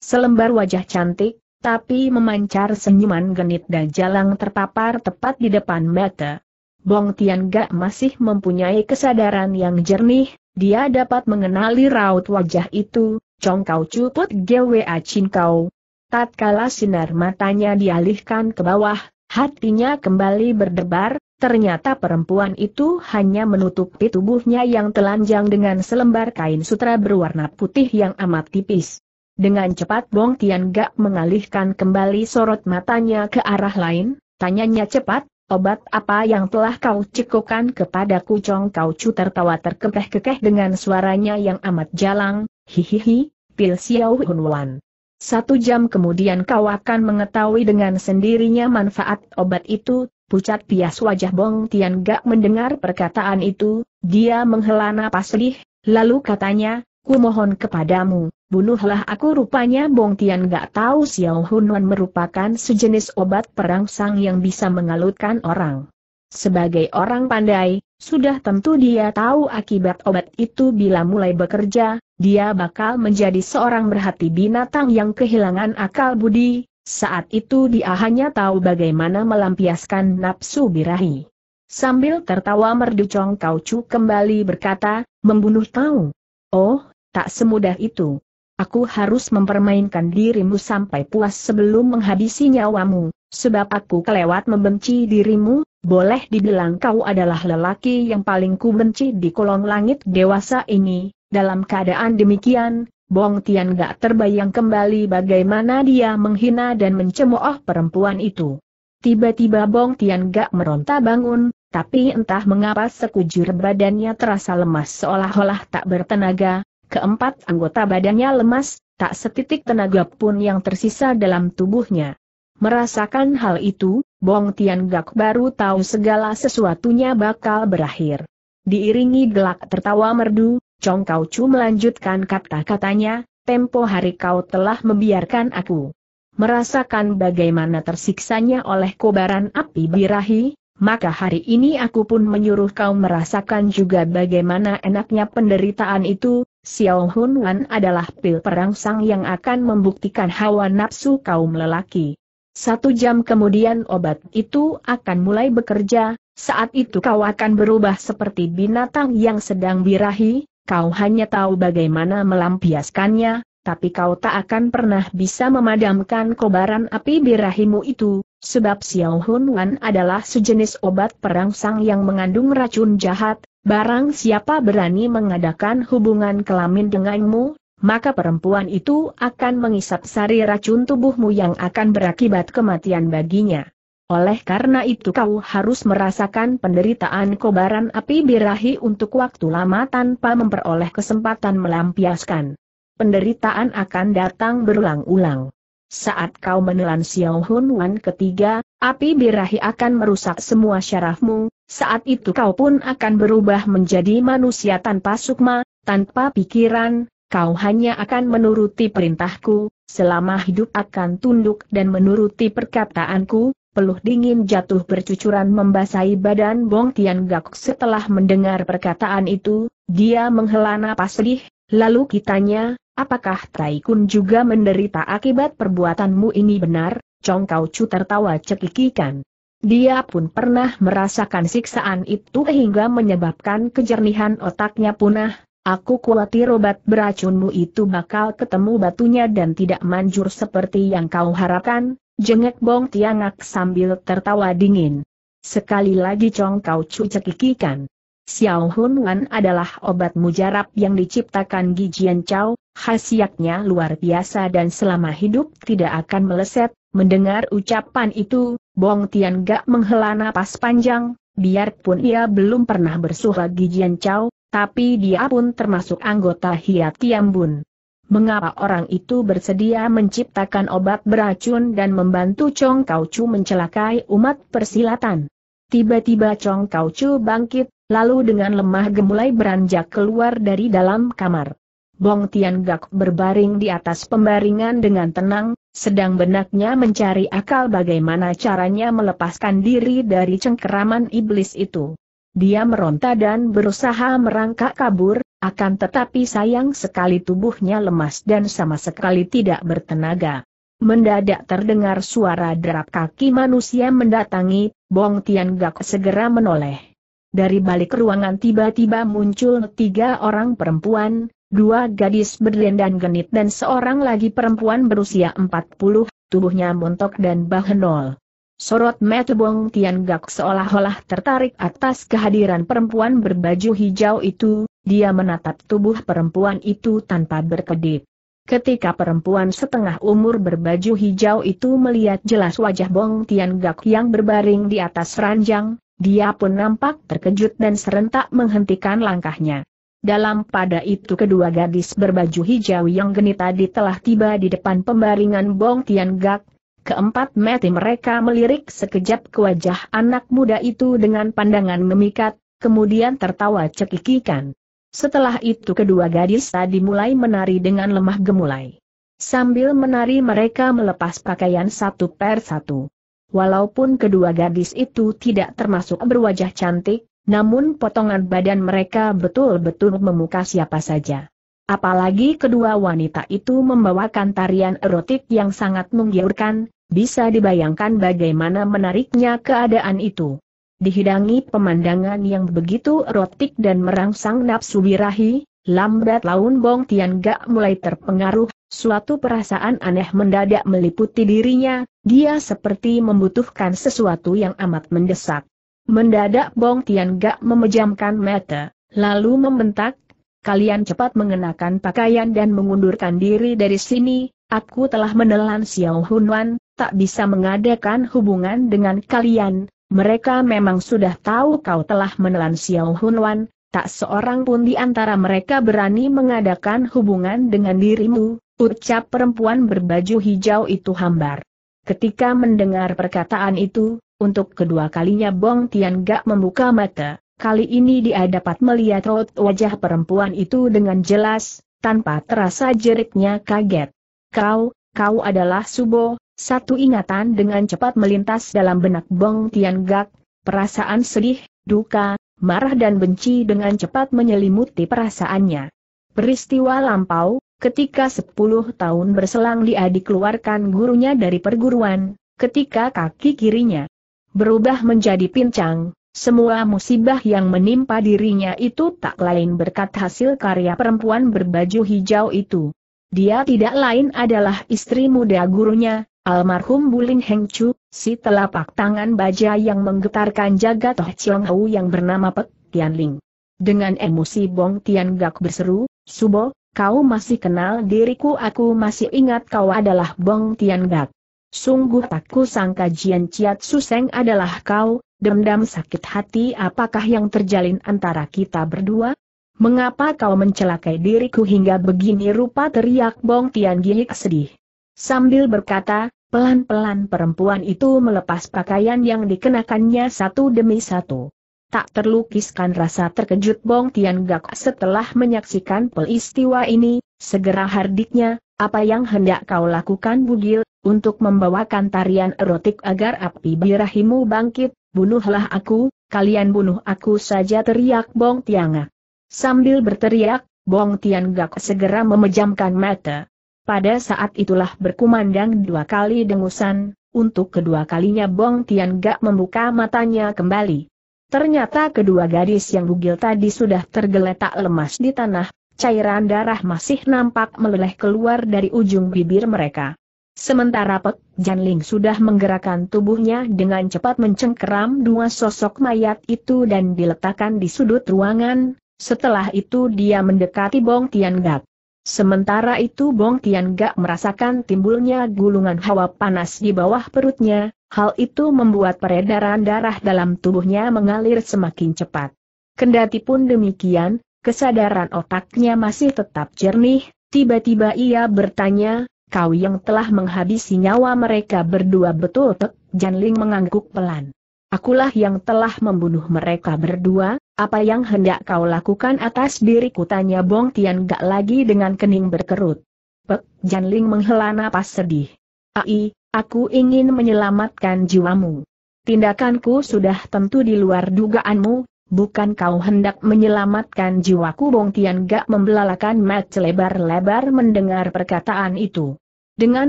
Selembar wajah cantik, tapi memancar senyuman genit dan jalang terpapar tepat di depan mata. Bong Tian Gak masih mempunyai kesadaran yang jernih, dia dapat mengenali raut wajah itu, congkau cuput GWA kau. Tatkala sinar matanya dialihkan ke bawah, hatinya kembali berdebar, ternyata perempuan itu hanya menutupi tubuhnya yang telanjang dengan selembar kain sutra berwarna putih yang amat tipis. Dengan cepat Bong Tian Gak mengalihkan kembali sorot matanya ke arah lain, tanyanya cepat, Obat apa yang telah kau cekukan kepada kucong Kau Chu tertawa terkekeh-kekeh dengan suaranya yang amat jalang, hihihi, pil siau Hun Satu jam kemudian kau akan mengetahui dengan sendirinya manfaat obat itu, pucat pias wajah Bong Tian Gak mendengar perkataan itu, dia menghela napas lih, lalu katanya, ku mohon kepadamu, bunuhlah aku rupanya Bong Tian gak tahu Xiao Hunwan merupakan sejenis obat perangsang yang bisa mengalutkan orang. Sebagai orang pandai, sudah tentu dia tahu akibat obat itu bila mulai bekerja, dia bakal menjadi seorang berhati binatang yang kehilangan akal budi, saat itu dia hanya tahu bagaimana melampiaskan nafsu birahi. Sambil tertawa merdu Chong Kau Chu kembali berkata, membunuh tahu. Oh, tak semudah itu. Aku harus mempermainkan dirimu sampai puas sebelum menghabisi nyawamu, sebab aku kelewat membenci dirimu, boleh dibilang kau adalah lelaki yang paling ku benci di kolong langit dewasa ini, dalam keadaan demikian, Bong Tian gak terbayang kembali bagaimana dia menghina dan mencemooh perempuan itu. Tiba-tiba Bong Tian gak meronta bangun, tapi entah mengapa sekujur badannya terasa lemas seolah-olah tak bertenaga, Keempat anggota badannya lemas, tak setitik tenaga pun yang tersisa dalam tubuhnya. Merasakan hal itu, Bong Tian Gak baru tahu segala sesuatunya bakal berakhir. Diiringi gelak tertawa merdu, Chong Kau Chu melanjutkan kata-katanya, tempo hari kau telah membiarkan aku merasakan bagaimana tersiksanya oleh kobaran api birahi, maka hari ini aku pun menyuruh kau merasakan juga bagaimana enaknya penderitaan itu, Xiao Hun Wan adalah pil perangsang yang akan membuktikan hawa nafsu kaum lelaki. Satu jam kemudian obat itu akan mulai bekerja, saat itu kau akan berubah seperti binatang yang sedang birahi, kau hanya tahu bagaimana melampiaskannya, tapi kau tak akan pernah bisa memadamkan kobaran api birahimu itu, sebab Xiao Hun Wan adalah sejenis obat perangsang yang mengandung racun jahat, Barang siapa berani mengadakan hubungan kelamin denganmu, maka perempuan itu akan mengisap sari racun tubuhmu yang akan berakibat kematian baginya. Oleh karena itu kau harus merasakan penderitaan kobaran api birahi untuk waktu lama tanpa memperoleh kesempatan melampiaskan. Penderitaan akan datang berulang-ulang. Saat kau menelan Xiao Hun Wan ketiga, api birahi akan merusak semua syarafmu, saat itu kau pun akan berubah menjadi manusia tanpa sukma, tanpa pikiran, kau hanya akan menuruti perintahku, selama hidup akan tunduk dan menuruti perkataanku, peluh dingin jatuh bercucuran membasahi badan Bong Tian Gak setelah mendengar perkataan itu, dia menghela napas sedih, Lalu kitanya, apakah Taikun juga menderita akibat perbuatanmu ini benar? Congkau Chu tertawa cekikikan. Dia pun pernah merasakan siksaan itu hingga menyebabkan kejernihan otaknya punah. Aku khawatir obat beracunmu itu bakal ketemu batunya dan tidak manjur seperti yang kau harapkan, jengek Bong Tiangak sambil tertawa dingin. Sekali lagi Congkau Chu cekikikan. Xiao Hun Wan adalah obat mujarab yang diciptakan Gijian Chao, khasiatnya luar biasa dan selama hidup tidak akan meleset. Mendengar ucapan itu, Bong Tian Gak menghela napas panjang, biarpun ia belum pernah bersuara Gijian Chao, tapi dia pun termasuk anggota Hiat Tiambun. Mengapa orang itu bersedia menciptakan obat beracun dan membantu Chong Kau Chu mencelakai umat persilatan? Tiba-tiba Chong Kau Chu bangkit, Lalu dengan lemah gemulai beranjak keluar dari dalam kamar. Bong Tian Gak berbaring di atas pembaringan dengan tenang, sedang benaknya mencari akal bagaimana caranya melepaskan diri dari cengkeraman iblis itu. Dia meronta dan berusaha merangkak kabur, akan tetapi sayang sekali tubuhnya lemas dan sama sekali tidak bertenaga. Mendadak terdengar suara derap kaki manusia mendatangi, Bong Tian Gak segera menoleh. Dari balik ruangan tiba-tiba muncul tiga orang perempuan, dua gadis berdandan genit dan seorang lagi perempuan berusia 40, tubuhnya montok dan bahenol. Sorot mata Bong Tian Gak seolah-olah tertarik atas kehadiran perempuan berbaju hijau itu, dia menatap tubuh perempuan itu tanpa berkedip. Ketika perempuan setengah umur berbaju hijau itu melihat jelas wajah Bong Tian Gak yang berbaring di atas ranjang, dia pun nampak terkejut dan serentak menghentikan langkahnya. Dalam pada itu kedua gadis berbaju hijau yang geni tadi telah tiba di depan pembaringan Bong Tian Gak. Keempat mati mereka melirik sekejap ke wajah anak muda itu dengan pandangan memikat, kemudian tertawa cekikikan. Setelah itu kedua gadis tadi mulai menari dengan lemah gemulai. Sambil menari mereka melepas pakaian satu per satu. Walaupun kedua gadis itu tidak termasuk berwajah cantik, namun potongan badan mereka betul-betul memuka siapa saja. Apalagi kedua wanita itu membawakan tarian erotik yang sangat menggiurkan, bisa dibayangkan bagaimana menariknya keadaan itu. Dihidangi pemandangan yang begitu erotik dan merangsang nafsu birahi, Lambat laun Bong Tian Gak mulai terpengaruh, suatu perasaan aneh mendadak meliputi dirinya, dia seperti membutuhkan sesuatu yang amat mendesak. Mendadak Bong Tian Gak memejamkan mata, lalu membentak, kalian cepat mengenakan pakaian dan mengundurkan diri dari sini, aku telah menelan Xiao Hunwan, tak bisa mengadakan hubungan dengan kalian, mereka memang sudah tahu kau telah menelan Xiao Hunwan, tak seorang pun di antara mereka berani mengadakan hubungan dengan dirimu, ucap perempuan berbaju hijau itu hambar. Ketika mendengar perkataan itu, untuk kedua kalinya Bong Tian Gak membuka mata, kali ini dia dapat melihat raut wajah perempuan itu dengan jelas, tanpa terasa jeriknya kaget. Kau, kau adalah Subo, satu ingatan dengan cepat melintas dalam benak Bong Tian Gak, perasaan sedih, duka, marah dan benci dengan cepat menyelimuti perasaannya. Peristiwa lampau, ketika 10 tahun berselang dia dikeluarkan gurunya dari perguruan, ketika kaki kirinya berubah menjadi pincang, semua musibah yang menimpa dirinya itu tak lain berkat hasil karya perempuan berbaju hijau itu. Dia tidak lain adalah istri muda gurunya, Almarhum Buling Heng Chu, si telapak tangan baja yang menggetarkan jaga Toh Chiong Hau yang bernama Pek Tian Ling. Dengan emosi Bong Tian Gak berseru, Subo, kau masih kenal diriku aku masih ingat kau adalah Bong Tian Gak. Sungguh tak kusangka Jian Chiat Suseng adalah kau, dendam sakit hati apakah yang terjalin antara kita berdua? Mengapa kau mencelakai diriku hingga begini rupa teriak Bong Tian Gihik sedih. Sambil berkata, Pelan-pelan perempuan itu melepas pakaian yang dikenakannya satu demi satu. Tak terlukiskan rasa terkejut Bong Tian Gak setelah menyaksikan peristiwa ini, segera hardiknya, apa yang hendak kau lakukan bugil, untuk membawakan tarian erotik agar api birahimu bangkit, bunuhlah aku, kalian bunuh aku saja teriak Bong Gak. Sambil berteriak, Bong Tian Gak segera memejamkan mata. Pada saat itulah berkumandang dua kali dengusan, untuk kedua kalinya Bong Tian Gak membuka matanya kembali. Ternyata kedua gadis yang bugil tadi sudah tergeletak lemas di tanah, cairan darah masih nampak meleleh keluar dari ujung bibir mereka. Sementara Pek Ling sudah menggerakkan tubuhnya dengan cepat mencengkeram dua sosok mayat itu dan diletakkan di sudut ruangan, setelah itu dia mendekati Bong Tian Gak. Sementara itu Bong Tian Gak merasakan timbulnya gulungan hawa panas di bawah perutnya, hal itu membuat peredaran darah dalam tubuhnya mengalir semakin cepat. Kendati pun demikian, kesadaran otaknya masih tetap jernih, tiba-tiba ia bertanya, kau yang telah menghabisi nyawa mereka berdua betul Tek, Ling mengangguk pelan. Akulah yang telah membunuh mereka berdua, apa yang hendak kau lakukan atas diriku tanya Bong Tian gak lagi dengan kening berkerut. Pek, Ling menghela napas sedih. Ai, aku ingin menyelamatkan jiwamu. Tindakanku sudah tentu di luar dugaanmu, bukan kau hendak menyelamatkan jiwaku Bong Tian gak membelalakan mat lebar-lebar mendengar perkataan itu. Dengan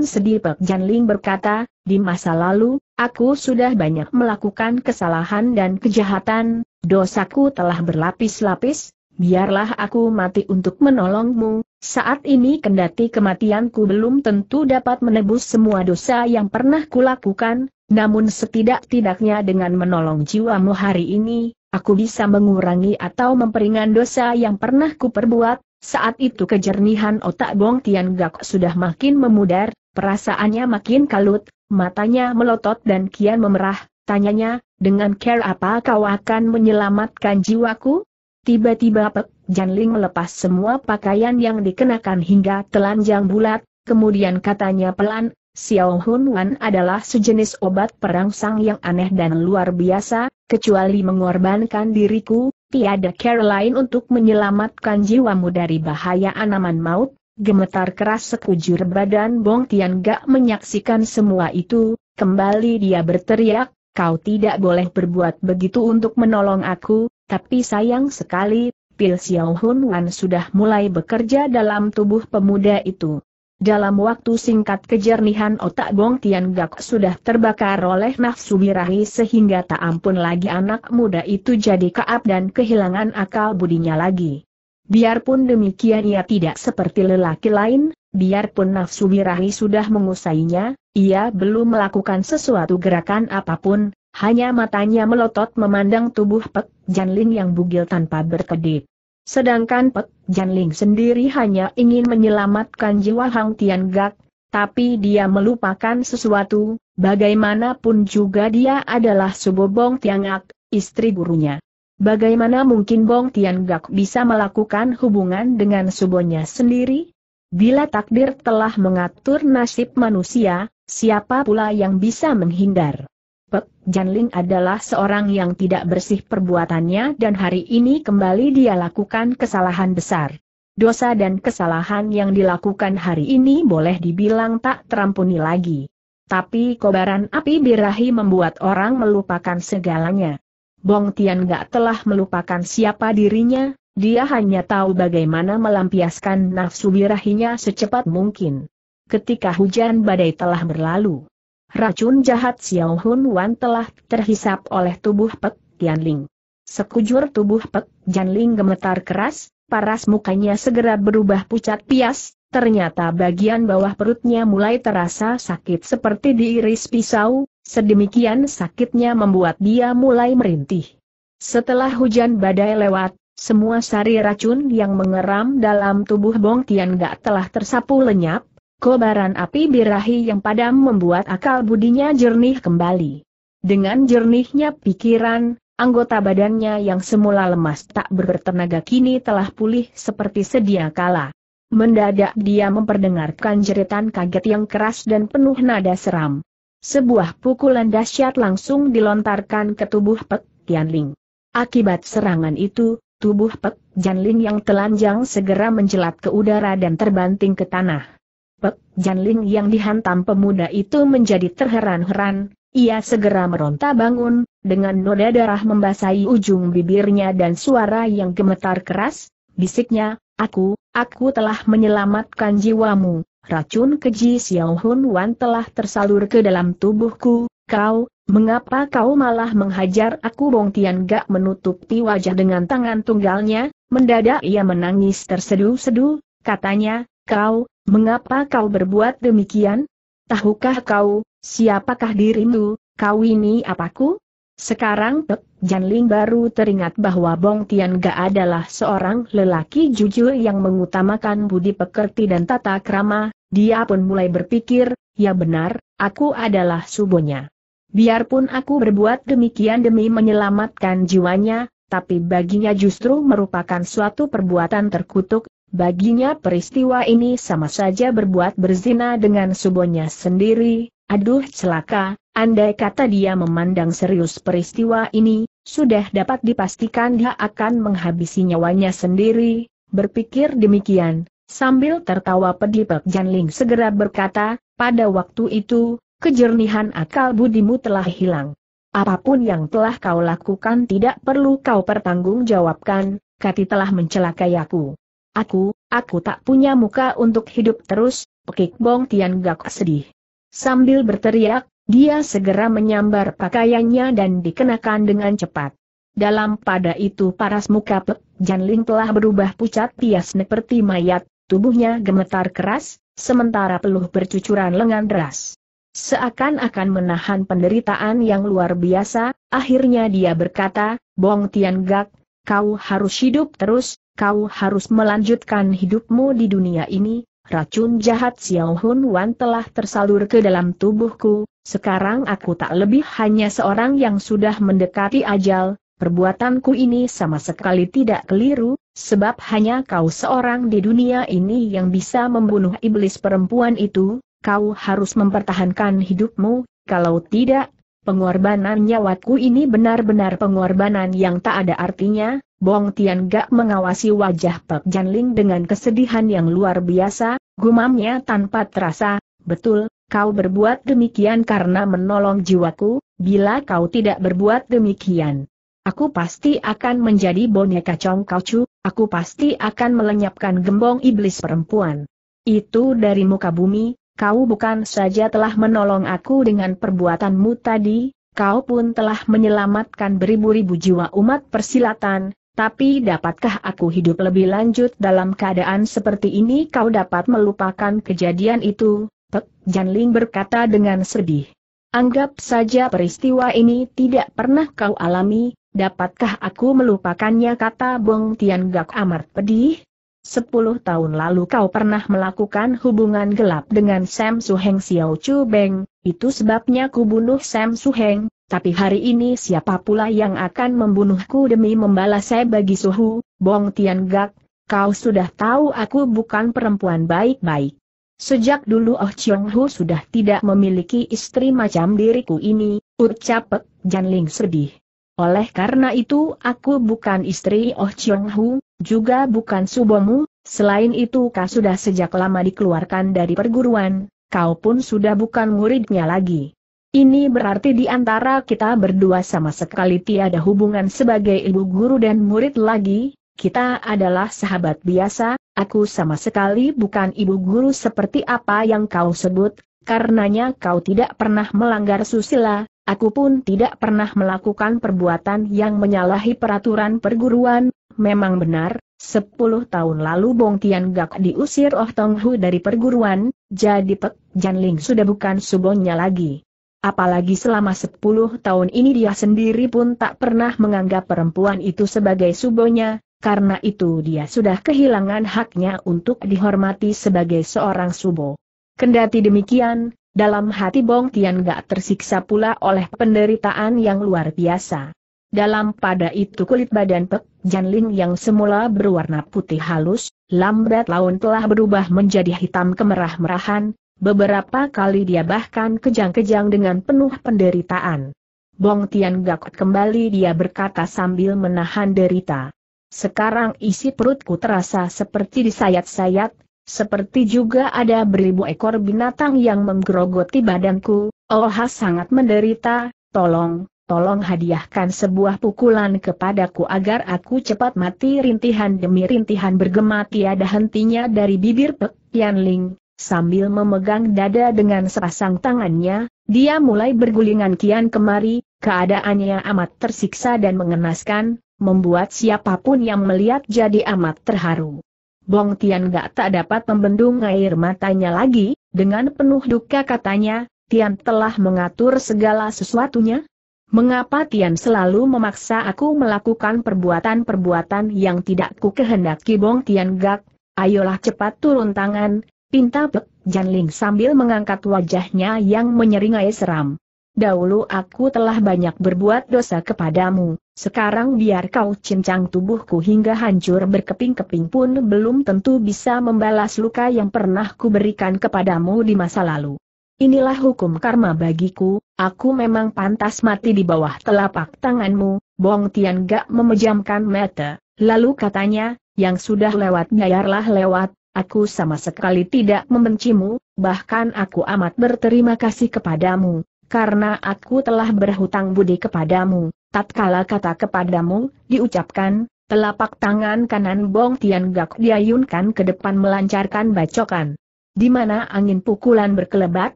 sedih Pek Ling berkata, di masa lalu, aku sudah banyak melakukan kesalahan dan kejahatan, dosaku telah berlapis-lapis, biarlah aku mati untuk menolongmu, saat ini kendati kematianku belum tentu dapat menebus semua dosa yang pernah kulakukan, namun setidak-tidaknya dengan menolong jiwamu hari ini, aku bisa mengurangi atau memperingan dosa yang pernah kuperbuat, saat itu kejernihan otak Bong Tian Gak sudah makin memudar, perasaannya makin kalut, Matanya melotot dan kian memerah, tanyanya, dengan care apa kau akan menyelamatkan jiwaku? Tiba-tiba Pek Janling melepas semua pakaian yang dikenakan hingga telanjang bulat, kemudian katanya pelan, Xiao Hun Wan adalah sejenis obat perangsang yang aneh dan luar biasa, kecuali mengorbankan diriku, tiada care lain untuk menyelamatkan jiwamu dari bahaya anaman maut, Gemetar keras sekujur badan Bong Tian Gak menyaksikan semua itu, kembali dia berteriak, kau tidak boleh berbuat begitu untuk menolong aku, tapi sayang sekali, pil Xiao Hun Wan sudah mulai bekerja dalam tubuh pemuda itu. Dalam waktu singkat kejernihan otak Bong Tian Gak sudah terbakar oleh nafsu birahi sehingga tak ampun lagi anak muda itu jadi keab dan kehilangan akal budinya lagi. Biarpun demikian ia tidak seperti lelaki lain, biarpun nafsu birahi sudah mengusainya, ia belum melakukan sesuatu gerakan apapun, hanya matanya melotot memandang tubuh Pek Janling yang bugil tanpa berkedip. Sedangkan Pek Janling sendiri hanya ingin menyelamatkan jiwa Hang Tian Gak, tapi dia melupakan sesuatu, bagaimanapun juga dia adalah Subobong Tiangak, istri gurunya. Bagaimana mungkin Bong Tian Gak bisa melakukan hubungan dengan subonya sendiri? Bila takdir telah mengatur nasib manusia, siapa pula yang bisa menghindar? Pek Janling adalah seorang yang tidak bersih perbuatannya dan hari ini kembali dia lakukan kesalahan besar. Dosa dan kesalahan yang dilakukan hari ini boleh dibilang tak terampuni lagi. Tapi kobaran api birahi membuat orang melupakan segalanya. Bong Tian gak telah melupakan siapa dirinya, dia hanya tahu bagaimana melampiaskan nafsu birahinya secepat mungkin. Ketika hujan badai telah berlalu, racun jahat Xiao Hun Wan telah terhisap oleh tubuh Pek Tianling. Sekujur tubuh Pek Tianling gemetar keras, paras mukanya segera berubah pucat pias, ternyata bagian bawah perutnya mulai terasa sakit seperti diiris pisau, Sedemikian sakitnya membuat dia mulai merintih. Setelah hujan badai lewat, semua sari racun yang mengeram dalam tubuh Bong Tian Gak telah tersapu lenyap, kobaran api birahi yang padam membuat akal budinya jernih kembali. Dengan jernihnya pikiran, anggota badannya yang semula lemas tak bertenaga kini telah pulih seperti sedia kala. Mendadak dia memperdengarkan jeritan kaget yang keras dan penuh nada seram. Sebuah pukulan dahsyat langsung dilontarkan ke tubuh Pek Tianling. Akibat serangan itu, tubuh Pek Janling yang telanjang segera menjelat ke udara dan terbanting ke tanah. Pek Janling yang dihantam pemuda itu menjadi terheran-heran, ia segera meronta bangun, dengan noda darah membasahi ujung bibirnya dan suara yang gemetar keras, bisiknya, aku, aku telah menyelamatkan jiwamu, racun keji Xiao Hun Wan telah tersalur ke dalam tubuhku, kau, mengapa kau malah menghajar aku Bong Tian Gak menutupi wajah dengan tangan tunggalnya, mendadak ia menangis tersedu-sedu. katanya, kau, mengapa kau berbuat demikian? Tahukah kau, siapakah dirimu, kau ini apaku? Sekarang Pek Janling baru teringat bahwa Bong Tian Ga adalah seorang lelaki jujur yang mengutamakan budi pekerti dan tata krama, dia pun mulai berpikir, ya benar, aku adalah subonya. Biarpun aku berbuat demikian demi menyelamatkan jiwanya, tapi baginya justru merupakan suatu perbuatan terkutuk, baginya peristiwa ini sama saja berbuat berzina dengan subonya sendiri, Aduh celaka, andai kata dia memandang serius peristiwa ini, sudah dapat dipastikan dia akan menghabisi nyawanya sendiri, berpikir demikian. Sambil tertawa pedih Pek Janling segera berkata, pada waktu itu, kejernihan akal budimu telah hilang. Apapun yang telah kau lakukan tidak perlu kau pertanggungjawabkan, Kati telah mencelakai aku. Aku, aku tak punya muka untuk hidup terus, pekik Bong Tian Gak sedih. Sambil berteriak, dia segera menyambar pakaiannya dan dikenakan dengan cepat. Dalam pada itu paras muka Pek Janling telah berubah pucat pias seperti mayat, tubuhnya gemetar keras, sementara peluh bercucuran lengan deras. Seakan-akan menahan penderitaan yang luar biasa, akhirnya dia berkata, Bong Tian Gak, kau harus hidup terus, kau harus melanjutkan hidupmu di dunia ini, racun jahat Xiao Hun Wan telah tersalur ke dalam tubuhku, sekarang aku tak lebih hanya seorang yang sudah mendekati ajal, perbuatanku ini sama sekali tidak keliru, sebab hanya kau seorang di dunia ini yang bisa membunuh iblis perempuan itu, kau harus mempertahankan hidupmu, kalau tidak, pengorbanan nyawaku ini benar-benar pengorbanan yang tak ada artinya, Bong Tian Gak mengawasi wajah Pak Janling dengan kesedihan yang luar biasa, gumamnya tanpa terasa, betul, kau berbuat demikian karena menolong jiwaku, bila kau tidak berbuat demikian. Aku pasti akan menjadi boneka congkaucu, aku pasti akan melenyapkan gembong iblis perempuan. Itu dari muka bumi, kau bukan saja telah menolong aku dengan perbuatanmu tadi, kau pun telah menyelamatkan beribu-ribu jiwa umat persilatan, tapi dapatkah aku hidup lebih lanjut dalam keadaan seperti ini kau dapat melupakan kejadian itu? Tek, Janling berkata dengan sedih. Anggap saja peristiwa ini tidak pernah kau alami, dapatkah aku melupakannya kata Bong Gak amat pedih? Sepuluh tahun lalu kau pernah melakukan hubungan gelap dengan Sam Suheng Xiao Chu Beng, itu sebabnya ku bunuh Sam Suheng, tapi hari ini siapa pula yang akan membunuhku demi membalas saya bagi suhu, Bong Tian Gak, kau sudah tahu aku bukan perempuan baik-baik. Sejak dulu Oh Chiong Hu sudah tidak memiliki istri macam diriku ini, ucap Pek Jan Ling sedih. Oleh karena itu aku bukan istri Oh Chiong Hu, juga bukan subomu, selain itu kau sudah sejak lama dikeluarkan dari perguruan, kau pun sudah bukan muridnya lagi. Ini berarti di antara kita berdua sama sekali tiada hubungan sebagai ibu guru dan murid lagi, kita adalah sahabat biasa, aku sama sekali bukan ibu guru seperti apa yang kau sebut, karenanya kau tidak pernah melanggar susila, aku pun tidak pernah melakukan perbuatan yang menyalahi peraturan perguruan, memang benar, Sepuluh tahun lalu Bong Tian Gak diusir Oh Tong Hu dari perguruan, jadi Pek Jan Ling sudah bukan subonya lagi. Apalagi selama 10 tahun ini dia sendiri pun tak pernah menganggap perempuan itu sebagai subonya, karena itu dia sudah kehilangan haknya untuk dihormati sebagai seorang subo. Kendati demikian, dalam hati Bong Tian gak tersiksa pula oleh penderitaan yang luar biasa. Dalam pada itu kulit badan Pek Janling yang semula berwarna putih halus, lambat laun telah berubah menjadi hitam kemerah-merahan, Beberapa kali dia bahkan kejang-kejang dengan penuh penderitaan. Bong Tian Gak kembali dia berkata sambil menahan derita. Sekarang isi perutku terasa seperti disayat-sayat, seperti juga ada beribu ekor binatang yang menggerogoti badanku, Allah oh, sangat menderita, tolong, tolong hadiahkan sebuah pukulan kepadaku agar aku cepat mati rintihan demi rintihan bergema tiada hentinya dari bibir Pek Tian Ling, Sambil memegang dada dengan sepasang tangannya, dia mulai bergulingan kian kemari, keadaannya amat tersiksa dan mengenaskan, membuat siapapun yang melihat jadi amat terharu. Bong Tian gak tak dapat membendung air matanya lagi, dengan penuh duka katanya, Tian telah mengatur segala sesuatunya? Mengapa Tian selalu memaksa aku melakukan perbuatan-perbuatan yang tidak ku kehendaki Bong Tian gak? Ayolah cepat turun tangan, Pinta Pek, Ling sambil mengangkat wajahnya yang menyeringai seram. Dahulu aku telah banyak berbuat dosa kepadamu, sekarang biar kau cincang tubuhku hingga hancur berkeping-keping pun belum tentu bisa membalas luka yang pernah kuberikan kepadamu di masa lalu. Inilah hukum karma bagiku, aku memang pantas mati di bawah telapak tanganmu, Bong Tian gak memejamkan mata, lalu katanya, yang sudah lewat biarlah lewat, Aku sama sekali tidak membencimu, bahkan aku amat berterima kasih kepadamu, karena aku telah berhutang budi kepadamu. Tatkala kata kepadamu, diucapkan, telapak tangan kanan Bong Tian Gak diayunkan ke depan melancarkan bacokan. Di mana angin pukulan berkelebat,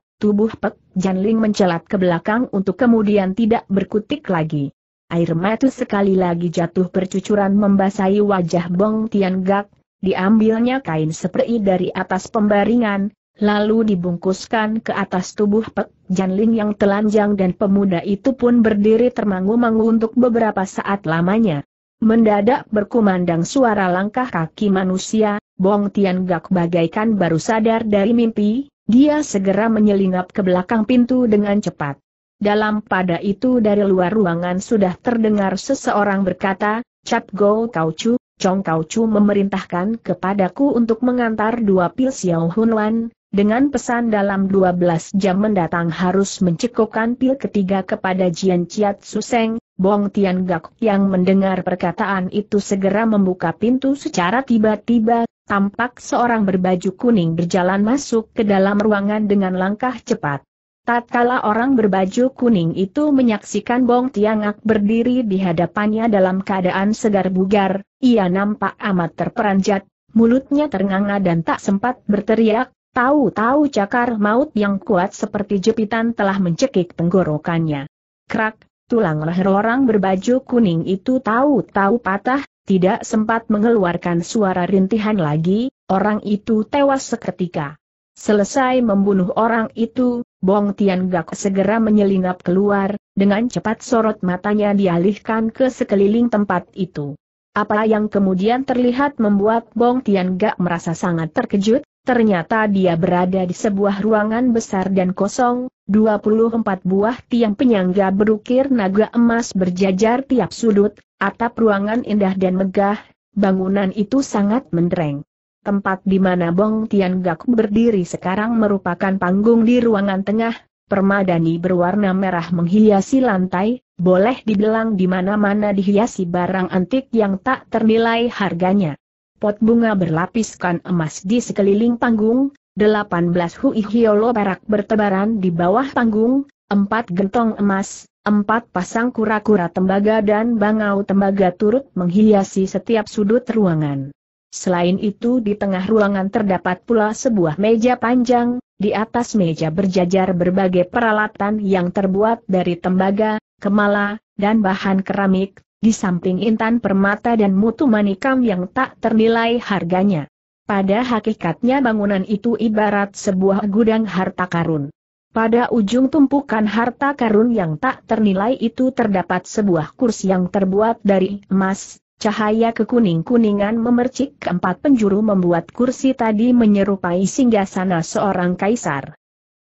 tubuh Pek Ling mencelat ke belakang untuk kemudian tidak berkutik lagi. Air mata sekali lagi jatuh bercucuran membasahi wajah Bong Tian Gak, diambilnya kain seprei dari atas pembaringan, lalu dibungkuskan ke atas tubuh Pek Janling yang telanjang dan pemuda itu pun berdiri termangu-mangu untuk beberapa saat lamanya. Mendadak berkumandang suara langkah kaki manusia, Bong Tian Gak bagaikan baru sadar dari mimpi, dia segera menyelinap ke belakang pintu dengan cepat. Dalam pada itu dari luar ruangan sudah terdengar seseorang berkata, Cap Go Kau Chu, Chong Kau Chu memerintahkan kepadaku untuk mengantar dua pil Xiao Hunlan, dengan pesan dalam 12 jam mendatang harus mencekokkan pil ketiga kepada Jian Chiat Suseng, Bong Tian Gak yang mendengar perkataan itu segera membuka pintu secara tiba-tiba, tampak seorang berbaju kuning berjalan masuk ke dalam ruangan dengan langkah cepat. Tatkala orang berbaju kuning itu menyaksikan Bong Tiangak berdiri di hadapannya dalam keadaan segar bugar, ia nampak amat terperanjat, mulutnya ternganga dan tak sempat berteriak, tahu-tahu cakar maut yang kuat seperti jepitan telah mencekik tenggorokannya. Krak, tulang leher orang berbaju kuning itu tahu-tahu patah, tidak sempat mengeluarkan suara rintihan lagi, orang itu tewas seketika. Selesai membunuh orang itu, Bong Tian Gak segera menyelinap keluar, dengan cepat sorot matanya dialihkan ke sekeliling tempat itu. Apa yang kemudian terlihat membuat Bong Tian Gak merasa sangat terkejut, ternyata dia berada di sebuah ruangan besar dan kosong, 24 buah tiang penyangga berukir naga emas berjajar tiap sudut, atap ruangan indah dan megah, bangunan itu sangat mendereng. Tempat di mana Bong Tian Gak berdiri sekarang merupakan panggung di ruangan tengah, permadani berwarna merah menghiasi lantai, boleh dibilang di mana-mana dihiasi barang antik yang tak ternilai harganya. Pot bunga berlapiskan emas di sekeliling panggung, 18 hui hiolo perak bertebaran di bawah panggung, 4 gentong emas, Empat pasang kura-kura tembaga dan bangau tembaga turut menghiasi setiap sudut ruangan. Selain itu di tengah ruangan terdapat pula sebuah meja panjang, di atas meja berjajar berbagai peralatan yang terbuat dari tembaga, kemala, dan bahan keramik, di samping intan permata dan mutu manikam yang tak ternilai harganya. Pada hakikatnya bangunan itu ibarat sebuah gudang harta karun. Pada ujung tumpukan harta karun yang tak ternilai itu terdapat sebuah kurs yang terbuat dari emas, Cahaya kekuning-kuningan memercik keempat penjuru membuat kursi tadi menyerupai singgasana seorang kaisar.